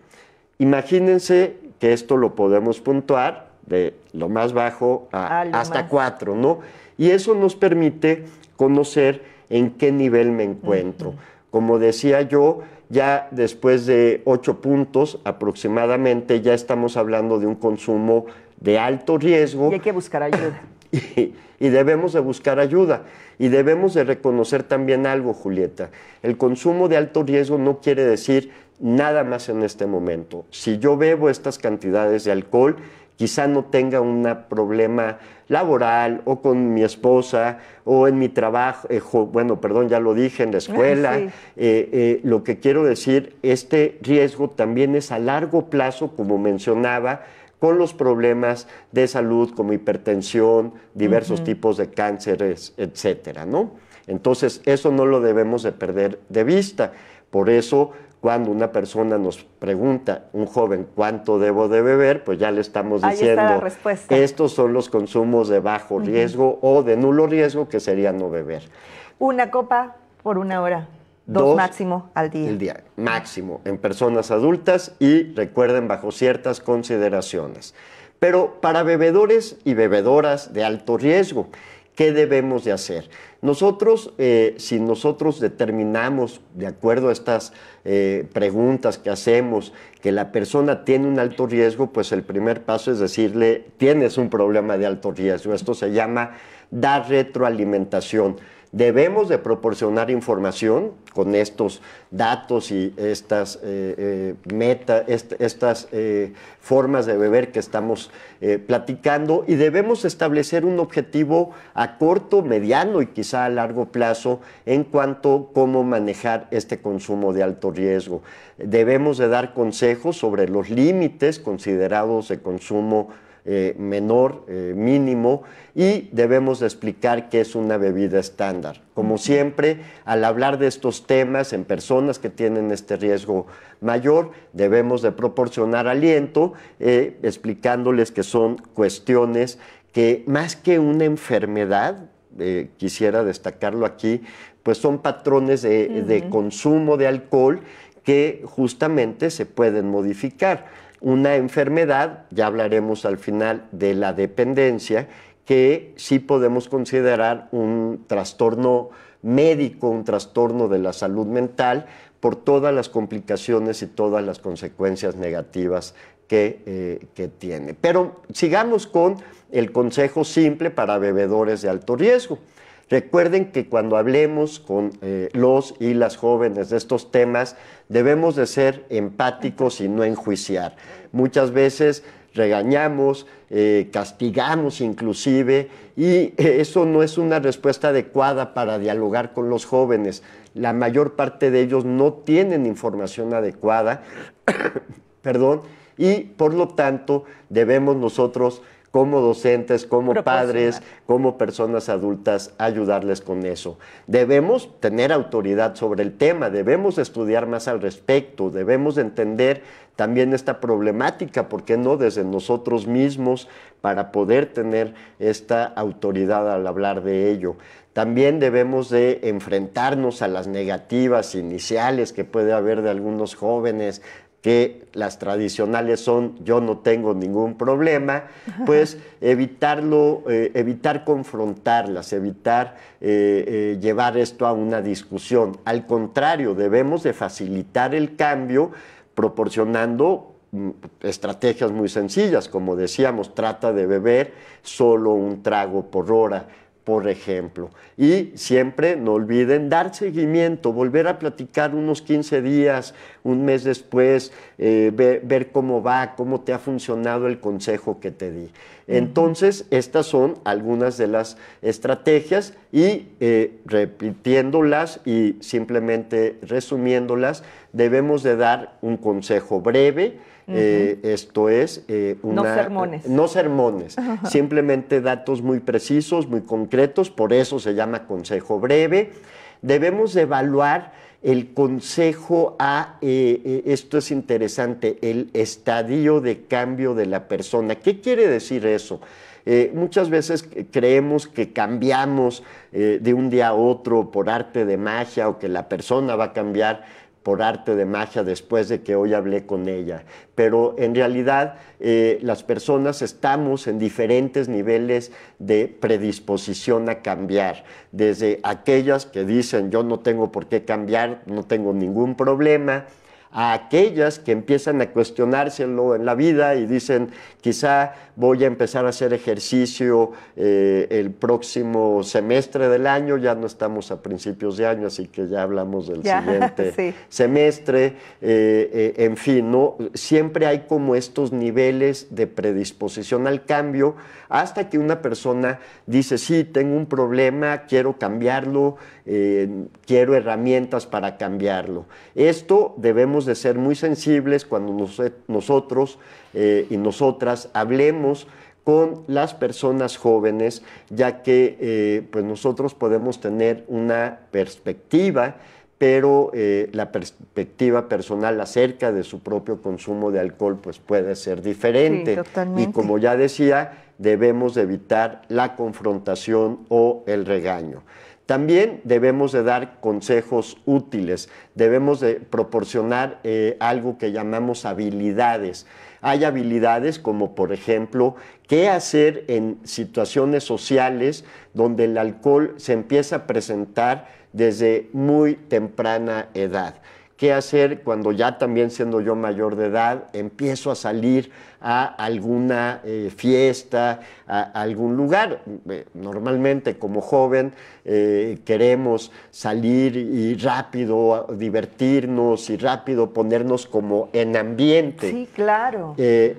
Imagínense que esto lo podemos puntuar de lo más bajo hasta cuatro, ¿no? Y eso nos permite conocer en qué nivel me encuentro. Como decía yo, ya después de ocho puntos aproximadamente, ya estamos hablando de un consumo de alto riesgo. Y hay que buscar ayuda. y, debemos de buscar ayuda. Y debemos de reconocer también algo, Julieta. El consumo de alto riesgo no quiere decir nada más en este momento. Si yo bebo estas cantidades de alcohol, quizá no tenga un problema laboral o con mi esposa o en mi trabajo, eh, bueno, perdón, ya lo dije, en la ah, escuela. Eh, eh, lo que quiero decir, este riesgo también es a largo plazo, como mencionaba, con los problemas de salud como hipertensión, diversos tipos de cánceres, etcétera, ¿no? Entonces, eso no lo debemos de perder de vista. Por eso, cuando una persona nos pregunta, un joven, ¿cuánto debo de beber? Pues ya le estamos diciendo, estos son los consumos de bajo riesgo o de nulo riesgo, que sería no beber. Una copa por una hora. Dos, dos, máximo al día. El día, máximo, en personas adultas y recuerden bajo ciertas consideraciones. Pero para bebedores y bebedoras de alto riesgo, ¿Qué debemos de hacer? Nosotros, eh, si nosotros determinamos, de acuerdo a estas eh, preguntas que hacemos, que la persona tiene un alto riesgo, pues el primer paso es decirle, tienes un problema de alto riesgo. Esto se llama dar retroalimentación. Debemos de proporcionar información con estos datos y estas eh, eh, estas eh, formas de beber que estamos platicando y debemos establecer un objetivo a corto, mediano y quizá a largo plazo en cuanto a cómo manejar este consumo de alto riesgo. Debemos de dar consejos sobre los límites considerados de consumo eh, menor, eh, mínimo, y debemos de explicar que es una bebida estándar. Como siempre, al hablar de estos temas en personas que tienen este riesgo mayor, debemos de proporcionar aliento, eh, explicándoles que son cuestiones que más que una enfermedad, quisiera destacarlo aquí, pues son patrones de, consumo de alcohol que justamente se pueden modificar una enfermedad, ya hablaremos al final de la dependencia, que sí podemos considerar un trastorno médico, un trastorno de la salud mental, por todas las complicaciones y todas las consecuencias negativas que, eh, que, tiene. Pero sigamos con el consejo simple para bebedores de alto riesgo. Recuerden que cuando hablemos con eh, los y las jóvenes de estos temas, debemos de ser empáticos y no enjuiciar. Muchas veces regañamos, eh, castigamos inclusive, y eh, eso no es una respuesta adecuada para dialogar con los jóvenes. La mayor parte de ellos no tienen información adecuada, perdón, y por lo tanto debemos nosotros como docentes, como padres, como personas adultas, ayudarles con eso. Debemos tener autoridad sobre el tema, debemos estudiar más al respecto, debemos entender también esta problemática, ¿por qué no desde nosotros mismos para poder tener esta autoridad al hablar de ello? También debemos de enfrentarnos a las negativas iniciales que puede haber de algunos jóvenes que las tradicionales son yo no tengo ningún problema, pues evitarlo, eh, evitar confrontarlas, evitar eh, eh, llevar esto a una discusión. Al contrario, debemos de facilitar el cambio proporcionando mm, estrategias muy sencillas, como decíamos, trata de beber solo un trago por hora por ejemplo. Y siempre no olviden dar seguimiento, volver a platicar unos 15 días, un mes después, eh, ver, cómo va, cómo te ha funcionado el consejo que te di. Entonces, estas son algunas de las estrategias y eh, repitiéndolas y simplemente resumiéndolas, debemos de dar un consejo breve, eh, esto es eh, no sermones. simplemente datos muy precisos, muy concretos, por eso se llama consejo breve. Debemos evaluar el consejo a, eh, esto es interesante, el estadio de cambio de la persona. ¿Qué quiere decir eso? muchas veces creemos que cambiamos de un día a otro por arte de magia o que la persona va a cambiar por arte de magia después de que hoy hablé con ella. Pero en realidad eh, las personas estamos en diferentes niveles de predisposición a cambiar, desde aquellas que dicen yo no tengo por qué cambiar, no tengo ningún problema, a aquellas que empiezan a cuestionárselo en la vida y dicen quizá voy a empezar a hacer ejercicio eh, el próximo semestre del año, ya no estamos a principios de año, así que ya hablamos del siguiente semestre, eh, eh, en fin, siempre hay como estos niveles de predisposición al cambio hasta que una persona dice, sí, tengo un problema, quiero cambiarlo, quiero herramientas para cambiarlo. Esto debemos de ser muy sensibles cuando nosotros eh, y nosotras hablemos con las personas jóvenes, ya que eh, pues, nosotros podemos tener una perspectiva, pero eh, la perspectiva personal acerca de su propio consumo de alcohol pues puede ser diferente. y como ya decía, debemos evitar la confrontación o el regaño. También debemos de dar consejos útiles, debemos de proporcionar algo que llamamos habilidades hay habilidades como por ejemplo qué hacer en situaciones sociales donde el alcohol se empieza a presentar desde muy temprana edad qué hacer cuando ya también siendo yo mayor de edad empiezo a salir a alguna eh, fiesta, a, algún lugar. Eh, normalmente como joven eh, queremos salir y rápido divertirnos y rápido ponernos como en ambiente. Sí, claro.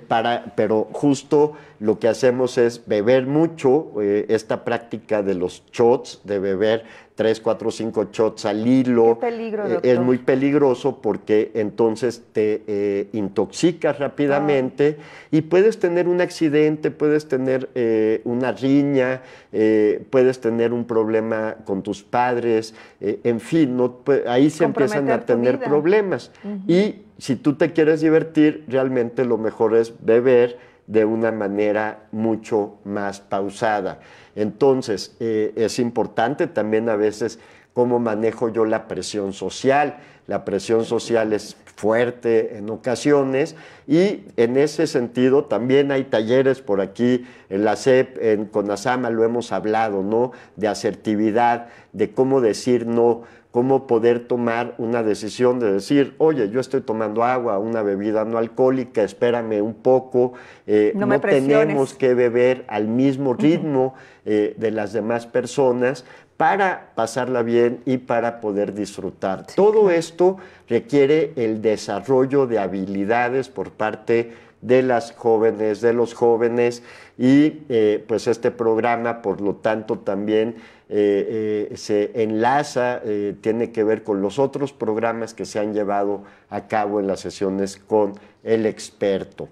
para, pero justo lo que hacemos es beber mucho, esta práctica de los shots, de beber tres, cuatro, cinco shots al hilo. Eh, es muy peligroso porque entonces te eh, intoxicas rápidamente y puedes tener un accidente, puedes tener eh, una riña, puedes tener un problema con tus padres, en fin, ahí se empiezan a tener problemas. Y si tú te quieres divertir, realmente lo mejor es beber de una manera mucho más pausada. Entonces, eh, es importante también a veces cómo manejo yo la presión social. La presión social es fuerte en ocasiones y en ese sentido también hay talleres por aquí en la CEP, en Conasama lo hemos hablado, ¿no? De asertividad, de cómo decir no, cómo poder tomar una decisión de decir, oye, yo estoy tomando agua, una bebida no alcohólica, espérame un poco, eh, no, tenemos que beber al mismo ritmo eh, de las demás personas para pasarla bien y para poder disfrutar. Todo esto requiere el desarrollo de habilidades por parte de las jóvenes, de los jóvenes y eh, pues este programa, por lo tanto, también eh, eh, se enlaza, tiene que ver con los otros programas que se han llevado a cabo en las sesiones con el experto.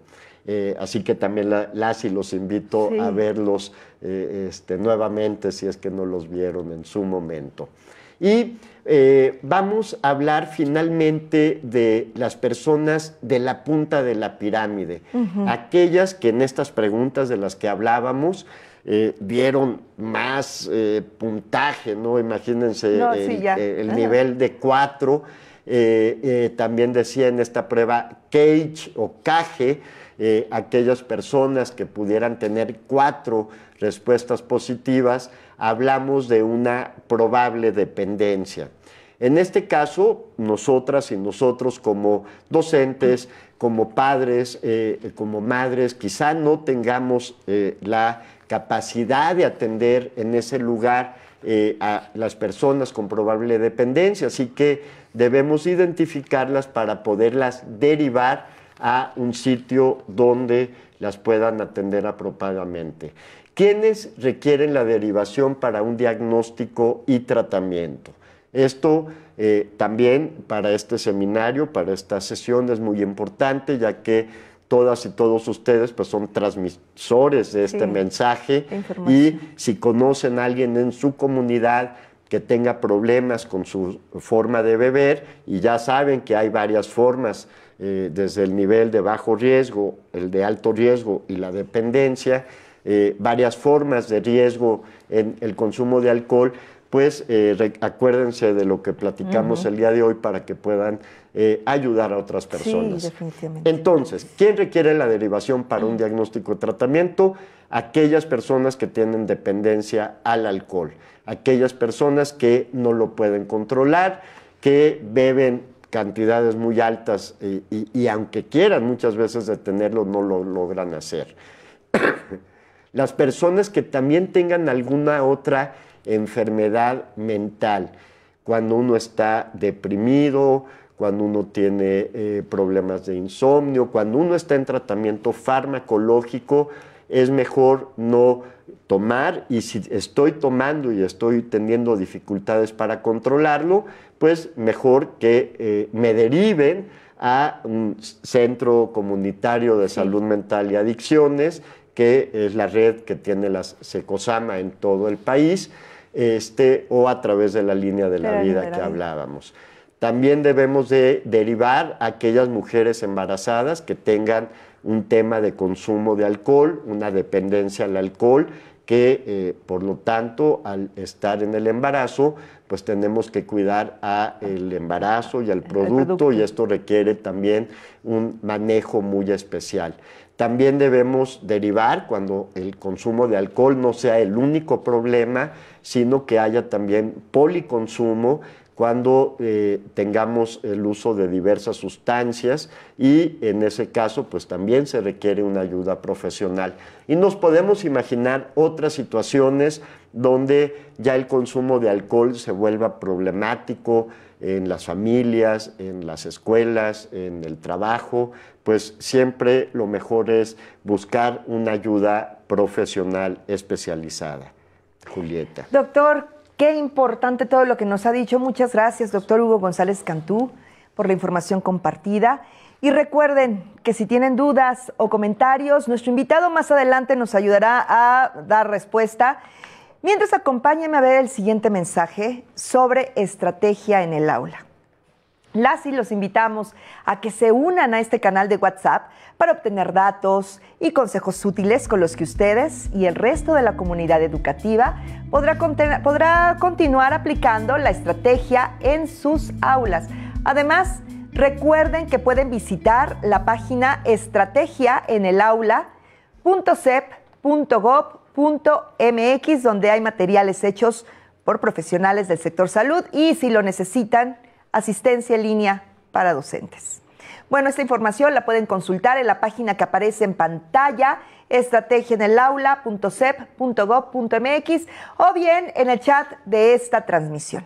así que también las y los invito a verlos este, nuevamente si es que no los vieron en su momento. Y eh, vamos a hablar finalmente de las personas de la punta de la pirámide, aquellas que en estas preguntas de las que hablábamos dieron eh, más eh, puntaje, ¿no? Imagínense el, nivel de cuatro. también decía en esta prueba Cage o Cage eh, aquellas personas que pudieran tener cuatro respuestas positivas, hablamos de una probable dependencia. En este caso, nosotras y nosotros como docentes, como padres, eh, como madres, quizá no tengamos eh, la capacidad de atender en ese lugar a las personas con probable dependencia. Así que debemos identificarlas para poderlas derivar a un sitio donde las puedan atender apropiadamente. ¿Quiénes requieren la derivación para un diagnóstico y tratamiento? Esto eh, también para este seminario, para esta sesión es muy importante, ya que todas y todos ustedes pues, son transmisores de este mensaje y si conocen a alguien en su comunidad que tenga problemas con su forma de beber, y ya saben que hay varias formas eh, desde el nivel de bajo riesgo, el de alto riesgo y la dependencia, eh, varias formas de riesgo en el consumo de alcohol, pues eh, acuérdense de lo que platicamos el día de hoy para que puedan ayudar a otras personas. Sí, definitivamente. Entonces, ¿quién requiere la derivación para un diagnóstico de tratamiento? Aquellas personas que tienen dependencia al alcohol, aquellas personas que no lo pueden controlar, que beben cantidades muy altas eh, y, aunque quieran muchas veces detenerlo, no lo logran hacer. Las personas que también tengan alguna otra enfermedad mental, cuando uno está deprimido, cuando uno tiene eh, problemas de insomnio, cuando uno está en tratamiento farmacológico, es mejor no tomar y si estoy tomando y estoy teniendo dificultades para controlarlo, pues mejor que eh, me deriven a un centro comunitario de salud mental y adicciones, que es la red que tiene la Secosama en todo el país, este, o a través de la línea de la, vida que hablábamos. También debemos de derivar a aquellas mujeres embarazadas que tengan un tema de consumo de alcohol, una dependencia al alcohol, que eh, por lo tanto al estar en el embarazo, pues tenemos que cuidar al embarazo y al producto, y esto requiere también un manejo muy especial. También debemos derivar cuando el consumo de alcohol no sea el único problema, sino que haya también policonsumo cuando eh, tengamos el uso de diversas sustancias y en ese caso pues también se requiere una ayuda profesional. Y nos podemos imaginar otras situaciones donde ya el consumo de alcohol se vuelva problemático en las familias, en las escuelas, en el trabajo, pues siempre lo mejor es buscar una ayuda profesional especializada. Julieta. Doctor, Qué importante todo lo que nos ha dicho. Muchas gracias, doctor Hugo González Cantú, por la información compartida. Y recuerden que si tienen dudas o comentarios, nuestro invitado más adelante nos ayudará a dar respuesta. Mientras, acompáñenme a ver el siguiente mensaje sobre estrategia en el aula. Las y los invitamos a que se unan a este canal de WhatsApp para obtener datos y consejos útiles con los que ustedes y el resto de la comunidad educativa podrá, podrá continuar aplicando la estrategia en sus aulas. Además, recuerden que pueden visitar la página estrategia en el aula.sep.gov.mx donde hay materiales hechos por profesionales del sector salud y si lo necesitan, asistencia en línea para docentes. Bueno, esta información la pueden consultar en la página que aparece en pantalla, estrategia en el o bien en el chat de esta transmisión.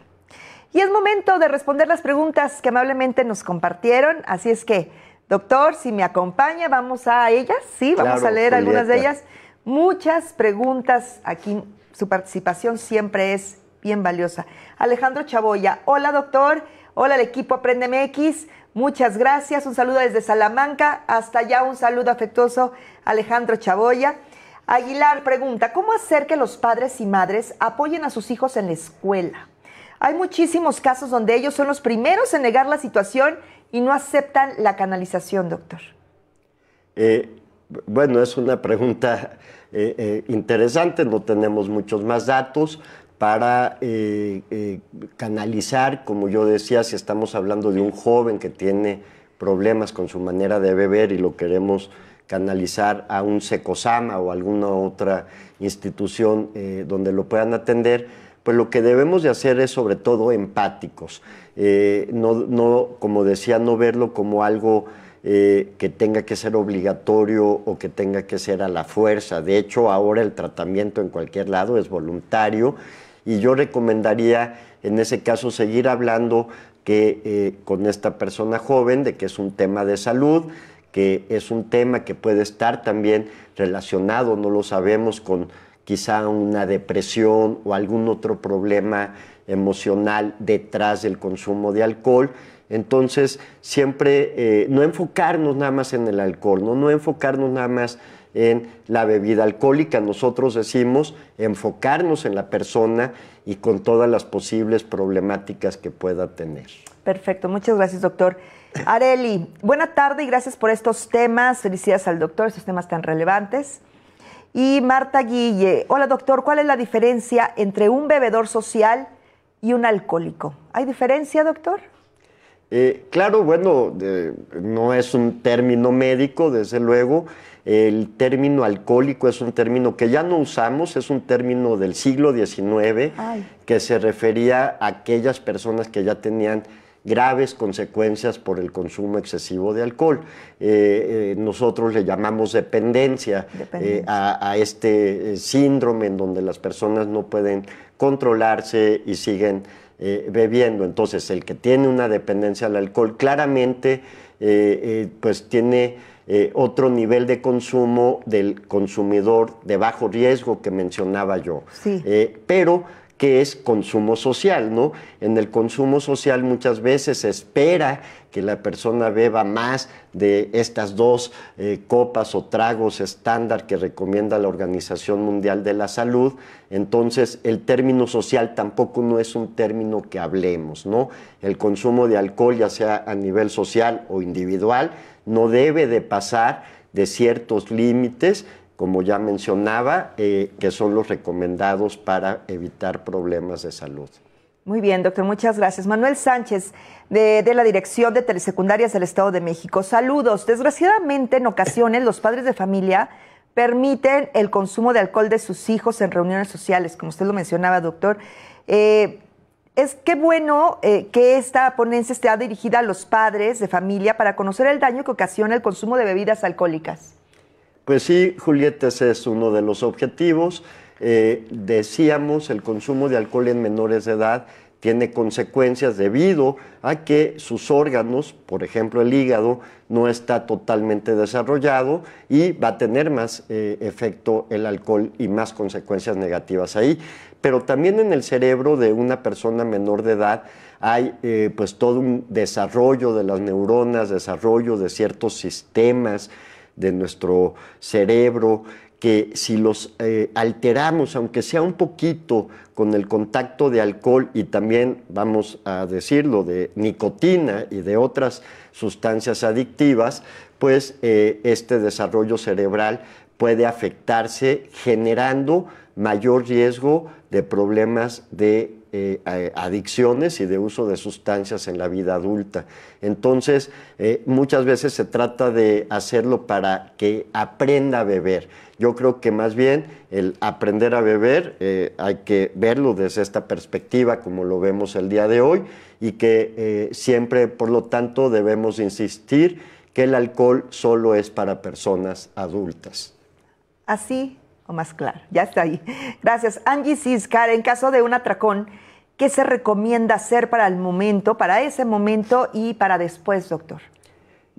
Y es momento de responder las preguntas que amablemente nos compartieron, así es que, doctor, si me acompaña, vamos a ellas, sí, vamos a leer algunas de ellas. Muchas preguntas aquí, su participación siempre es bien valiosa. Alejandro Chaboya, hola doctor. Hola el equipo Aprende X Muchas gracias. Un saludo desde Salamanca. Hasta allá un saludo afectuoso Alejandro Chaboya. Aguilar pregunta, ¿cómo hacer que los padres y madres apoyen a sus hijos en la escuela? Hay muchísimos casos donde ellos son los primeros en negar la situación y no aceptan la canalización, doctor. Eh, bueno, es una pregunta eh, eh, interesante, no tenemos muchos más datos, para eh, eh, canalizar, como yo decía, si estamos hablando de un joven que tiene problemas con su manera de beber y lo queremos canalizar a un secosama o alguna otra institución eh, donde lo puedan atender, pues lo que debemos de hacer es sobre todo empáticos, no, como decía, no verlo como algo que tenga que ser obligatorio o que tenga que ser a la fuerza. De hecho, ahora el tratamiento en cualquier lado es voluntario y yo recomendaría en ese caso seguir hablando que, eh, con esta persona joven de que es un tema de salud, que es un tema que puede estar también relacionado, no lo sabemos, con quizá una depresión o algún otro problema emocional detrás del consumo de alcohol. Entonces, siempre eh, no enfocarnos nada más en el alcohol, no, no enfocarnos nada más en la bebida alcohólica. Nosotros decimos enfocarnos en la persona y con todas las posibles problemáticas que pueda tener. Perfecto, muchas gracias doctor. Areli, buena tarde y gracias por estos temas. Felicidades al doctor, estos temas tan relevantes. Y Marta Guille, hola doctor, ¿cuál es la diferencia entre un bebedor social y un alcohólico? ¿Hay diferencia, doctor? Eh, claro, bueno, no es un término médico, desde luego. El término alcohólico es un término que ya no usamos, es un término del siglo XIX que se refería a aquellas personas que ya tenían graves consecuencias por el consumo excesivo de alcohol. Eh, eh, nosotros le llamamos dependencia, eh, a, a, este síndrome en donde las personas no pueden controlarse y siguen bebiendo. Entonces, el que tiene una dependencia al alcohol claramente pues tiene eh, otro nivel de consumo del consumidor de bajo riesgo que mencionaba yo. Eh, pero que es consumo social, ¿no? En el consumo social muchas veces se espera que la persona beba más de estas dos eh, copas o tragos estándar que recomienda la Organización Mundial de la Salud. Entonces, el término social tampoco no es un término que hablemos, ¿no? El consumo de alcohol, ya sea a nivel social o individual, no debe de pasar de ciertos límites, como ya mencionaba, eh, que son los recomendados para evitar problemas de salud. Muy bien, doctor, muchas gracias. Manuel Sánchez, de, la Dirección de Telesecundarias del Estado de México. Saludos. Desgraciadamente, en ocasiones, los padres de familia permiten el consumo de alcohol de sus hijos en reuniones sociales, como usted lo mencionaba, doctor. Eh, es qué bueno eh, que esta ponencia esté dirigida a los padres de familia para conocer el daño que ocasiona el consumo de bebidas alcohólicas. Pues sí, Julieta, ese es uno de los objetivos. Eh, decíamos, el consumo de alcohol en menores de edad tiene consecuencias debido a que sus órganos, por ejemplo el hígado, no está totalmente desarrollado y va a tener más eh, efecto el alcohol y más consecuencias negativas ahí pero también en el cerebro de una persona menor de edad hay eh, pues todo un desarrollo de las neuronas, desarrollo de ciertos sistemas de nuestro cerebro que si los eh, alteramos, aunque sea un poquito, con el contacto de alcohol y también, vamos a decirlo, de nicotina y de otras sustancias adictivas, pues eh, este desarrollo cerebral puede afectarse generando mayor riesgo de problemas de eh, adicciones y de uso de sustancias en la vida adulta. Entonces, eh, muchas veces se trata de hacerlo para que aprenda a beber. Yo creo que más bien el aprender a beber eh, hay que verlo desde esta perspectiva como lo vemos el día de hoy y que siempre, por lo tanto, debemos insistir que el alcohol solo es para personas adultas así o más claro. Ya está ahí. Gracias. Angie Ciscar, en caso de un atracón, ¿qué se recomienda hacer para el momento, para ese momento y para después, doctor?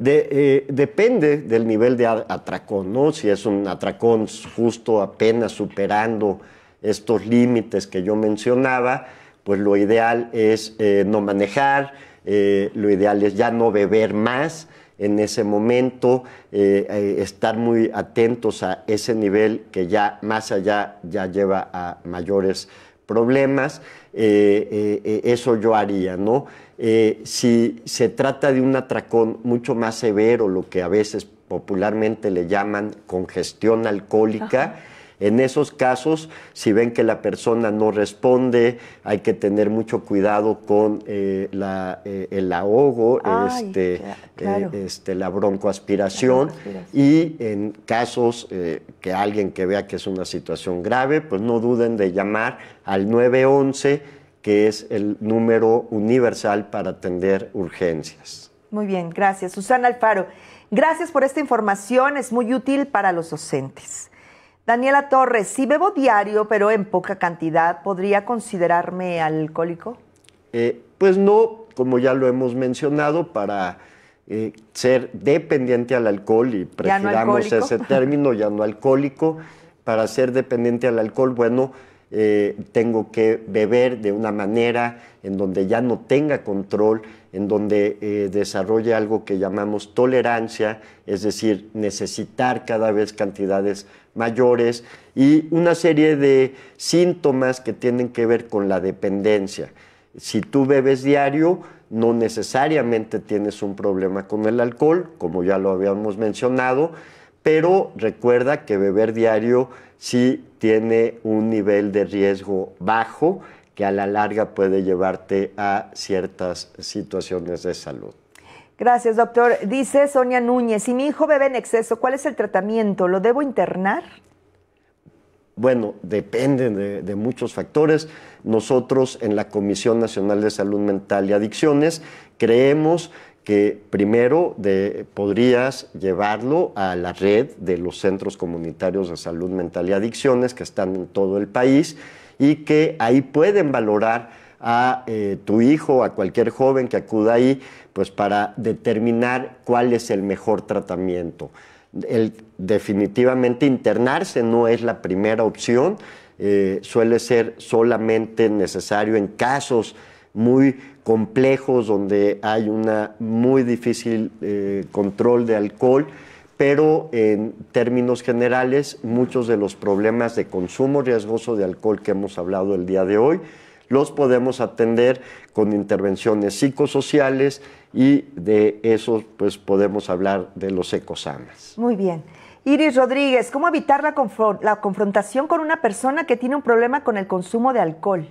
Eh, depende del nivel de atracón, ¿no? Si es un atracón justo apenas superando estos límites que yo mencionaba, pues lo ideal es eh, no manejar, eh, lo ideal es ya no beber más, en ese momento, eh, eh, estar muy atentos a ese nivel que ya más allá ya lleva a mayores problemas, eh, eso yo haría, ¿no? si se trata de un atracón mucho más severo, lo que a veces popularmente le llaman congestión alcohólica, en esos casos, si ven que la persona no responde, hay que tener mucho cuidado con eh, eh, el ahogo, este, eh, este, la broncoaspiración. y en casos que alguien que vea que es una situación grave, pues no duden de llamar al 911 que es el número universal para atender urgencias. Muy bien, gracias. Susana Alfaro, gracias por esta información, es muy útil para los docentes. Daniela Torres, si bebo diario, pero en poca cantidad, ¿podría considerarme alcohólico? Eh, pues no, como ya lo hemos mencionado, para eh, ser dependiente al alcohol, y prefiramos ese término, ya no alcohólico, para ser dependiente al alcohol, bueno, eh, tengo que beber de una manera en donde ya no tenga control, en donde eh, desarrolle algo que llamamos tolerancia, es decir, necesitar cada vez cantidades mayores y una serie de síntomas que tienen que ver con la dependencia. Si tú bebes diario, no necesariamente tienes un problema con el alcohol, como ya lo habíamos mencionado, pero recuerda que beber diario si tiene un nivel de riesgo bajo que a la larga puede llevarte a ciertas situaciones de salud. Gracias, doctor. Dice Sonia Núñez, si mi hijo bebe en exceso, ¿cuál es el tratamiento? ¿Lo debo internar? Bueno, depende de, de, muchos factores. Nosotros en la Comisión Nacional de Salud Mental y Adicciones creemos que primero podrías llevarlo a la red de los centros comunitarios de salud mental y adicciones que están en todo el país y que ahí pueden valorar a eh, tu hijo, a cualquier joven que acuda ahí, pues para determinar cuál es el mejor tratamiento. El, definitivamente internarse no es la primera opción, eh, suele ser solamente necesario en casos muy complejos, donde hay un muy difícil eh, control de alcohol, pero en términos generales, muchos de los problemas de consumo riesgoso de alcohol que hemos hablado el día de hoy, los podemos atender con intervenciones psicosociales y de eso pues podemos hablar de los ecosamas. Muy bien. Iris Rodríguez, ¿cómo evitar la, la confrontación con una persona que tiene un problema con el consumo de alcohol?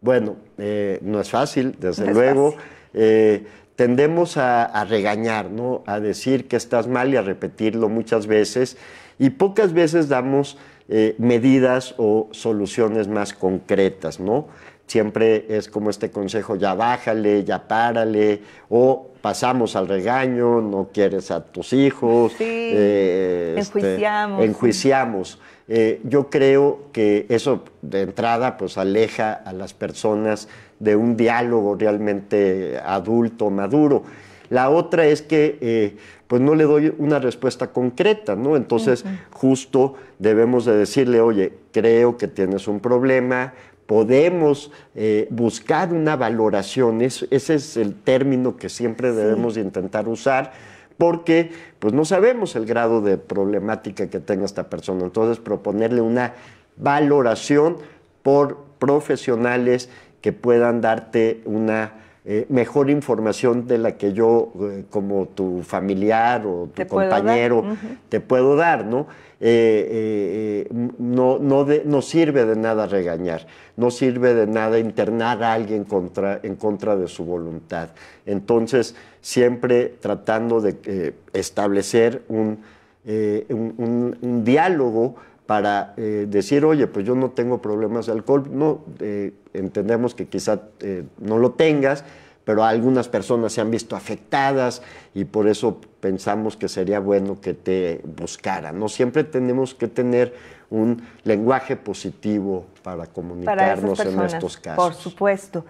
Bueno, eh, no es fácil, desde luego. Eh, tendemos a, regañar, ¿no? a decir que estás mal y a repetirlo muchas veces y pocas veces damos eh, medidas o soluciones más concretas, ¿no? Siempre es como este consejo, ya bájale, ya párale, o pasamos al regaño, no quieres a tus hijos. Este, enjuiciamos. enjuiciamos. Eh, yo creo que eso de entrada pues aleja a las personas de un diálogo realmente adulto, maduro. La otra es que eh, pues no le doy una respuesta concreta, ¿no? Entonces justo debemos de decirle, oye, creo que tienes un problema, podemos eh, buscar una valoración, ese es el término que siempre debemos intentar usar porque pues no sabemos el grado de problemática que tenga esta persona. Entonces, proponerle una valoración por profesionales que puedan darte una eh, mejor información de la que yo, eh, como tu familiar o tu compañero, te puedo dar, ¿no? Eh, eh, eh, no, no, sirve de nada regañar, no sirve de nada internar a alguien contra, en contra de su voluntad. Entonces, siempre tratando de establecer un, diálogo para decir, oye, pues yo no tengo problemas de alcohol, no, entendemos que quizá no lo tengas, pero algunas personas se han visto afectadas y por eso pensamos que sería bueno que te buscaran. No siempre tenemos que tener un lenguaje positivo para comunicarnos en estos casos. Por supuesto.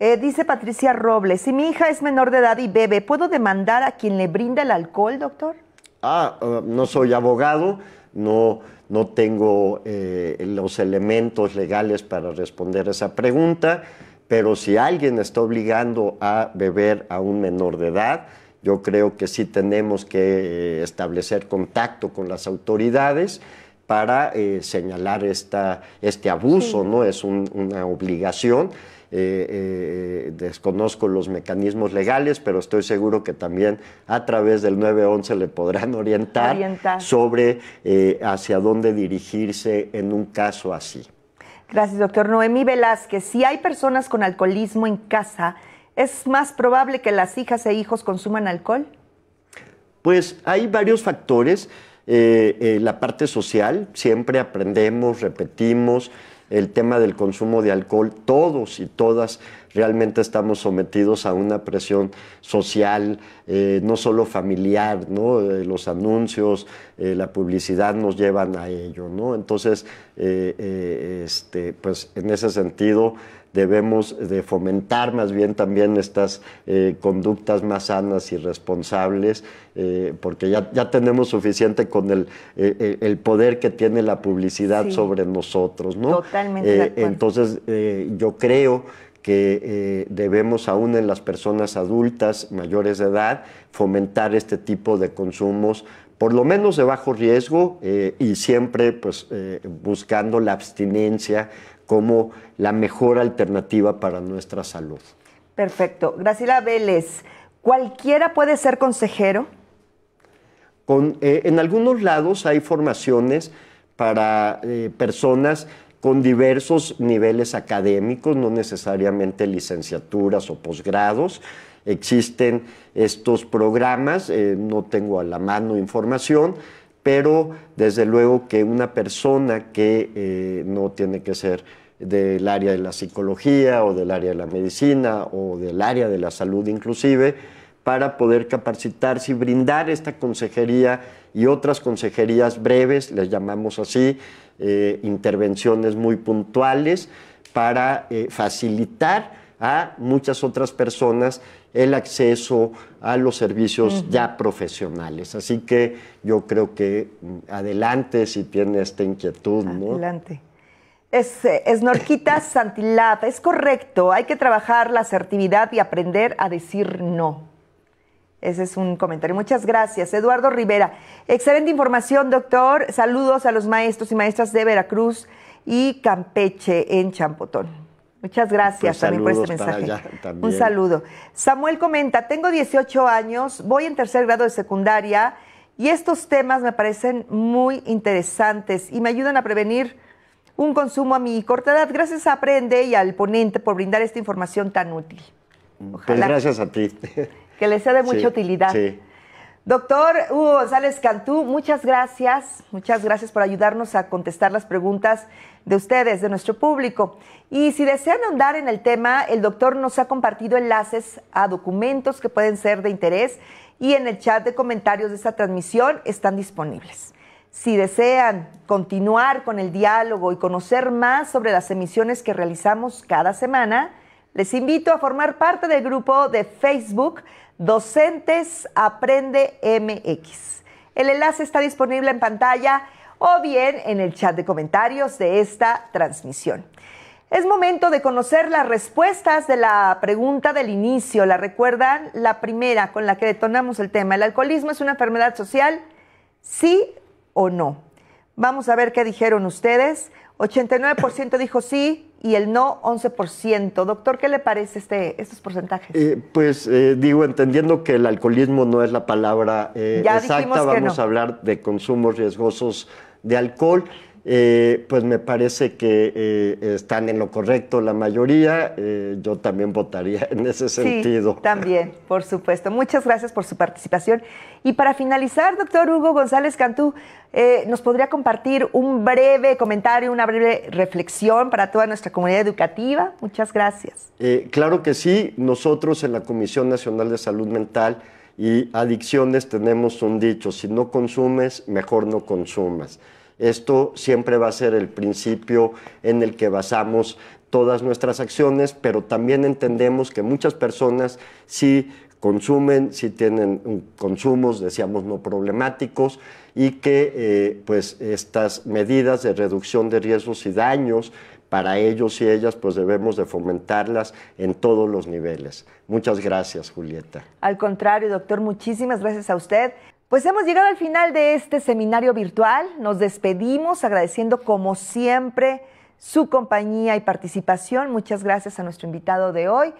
Eh, dice Patricia Robles, si mi hija es menor de edad y bebe, ¿puedo demandar a quien le brinda el alcohol, doctor? Ah, ah no soy abogado, no, no tengo eh, los elementos legales para responder esa pregunta pero si alguien está obligando a beber a un menor de edad, yo creo que sí tenemos que eh, establecer contacto con las autoridades para eh, señalar esta, este abuso, ¿no? Es una obligación. Eh, desconozco los mecanismos legales, pero estoy seguro que también a través del 911 le podrán orientar. sobre hacia dónde dirigirse en un caso así. Gracias, doctor Noemí Velázquez. Si hay personas con alcoholismo en casa, ¿es más probable que las hijas e hijos consuman alcohol? Pues hay varios factores. Eh, eh, la parte social, siempre aprendemos, repetimos, el tema del consumo de alcohol, todos y todas realmente estamos sometidos a una presión social, eh, no solo familiar, ¿no? Eh, los anuncios, eh, la publicidad nos llevan a ello, ¿no? Entonces, este, pues en ese sentido debemos de fomentar más bien también estas conductas más sanas y responsables, porque ya, tenemos suficiente con el, poder que tiene la publicidad sobre nosotros, ¿no? Totalmente. entonces, yo creo que eh, debemos aún en las personas adultas mayores de edad fomentar este tipo de consumos por lo menos de bajo riesgo eh, y siempre pues, eh, buscando la abstinencia como la mejor alternativa para nuestra salud. Perfecto. Graciela Vélez, ¿cualquiera puede ser consejero? Con, en algunos lados hay formaciones para personas con diversos niveles académicos, no necesariamente licenciaturas o posgrados. Existen estos programas, eh, no tengo a la mano información, pero desde luego que una persona que eh, no tiene que ser del área de la psicología o del área de la medicina o del área de la salud inclusive, para poder capacitarse y brindar esta consejería y otras consejerías breves, les llamamos así, eh, intervenciones muy puntuales para eh, facilitar a muchas otras personas el acceso a los servicios ya profesionales. Así que yo creo que mm, adelante si tiene esta inquietud. Adelante. Es, eh, Norquita es correcto, hay que trabajar la asertividad y aprender a decir no. Ese es un comentario. Muchas gracias. Eduardo Rivera. Excelente información, doctor. Saludos a los maestros y maestras de Veracruz y Campeche en Champotón. Muchas pues gracias también por este mensaje. un saludo. Samuel comenta, tengo 18 años, voy en tercer grado de secundaria y estos temas me parecen muy interesantes y me ayudan a prevenir un consumo a mi corta edad. Gracias a Aprende y al ponente por brindar esta información tan útil. Muchas pues gracias a ti que les sea de mucha utilidad. Sí. Doctor Hugo González Cantú, muchas gracias, muchas gracias por ayudarnos a contestar las preguntas de ustedes, de nuestro público. Y si desean ahondar en el tema, el doctor nos ha compartido enlaces a documentos que pueden ser de interés y en el chat de comentarios de esta transmisión están disponibles. Si desean continuar con el diálogo y conocer más sobre las emisiones que realizamos cada semana, les invito a formar parte del grupo de Facebook Docentes Aprende MX. El enlace está disponible en pantalla o bien en el chat de comentarios de esta transmisión. Es momento de conocer las respuestas de la pregunta del inicio. ¿La recuerdan? La primera con la que detonamos el tema. ¿El alcoholismo es una enfermedad social? ¿Sí o no? Vamos a ver qué dijeron ustedes. 89% dijo sí, y el no 11%. Doctor, ¿qué le parece este, estos porcentajes? Eh, pues eh, digo, entendiendo que el alcoholismo no es la palabra eh, exacta, vamos a hablar de consumos riesgosos de alcohol. Eh, pues me parece que eh, están en lo correcto la mayoría. Eh, yo también votaría en ese sentido. también, por supuesto. Muchas gracias por su participación. Y para finalizar, doctor Hugo González Cantú, ¿nos podría compartir un breve comentario, una breve reflexión para toda nuestra comunidad educativa? Muchas gracias. claro que sí. Nosotros en la Comisión Nacional de Salud Mental y Adicciones tenemos un dicho, si no consumes, mejor no consumas. Esto siempre va a ser el principio en el que basamos todas nuestras acciones, pero también entendemos que muchas personas sí consumen, sí tienen mm, consumos, decíamos, no problemáticos, y que eh, pues, estas medidas de reducción de riesgos y daños para ellos y ellas, pues debemos de fomentarlas en todos los niveles. Muchas gracias, Julieta. Al contrario, doctor, muchísimas gracias a usted. Pues hemos llegado al final de este seminario virtual. Nos despedimos agradeciendo como siempre su compañía y participación. Muchas gracias a nuestro invitado de hoy.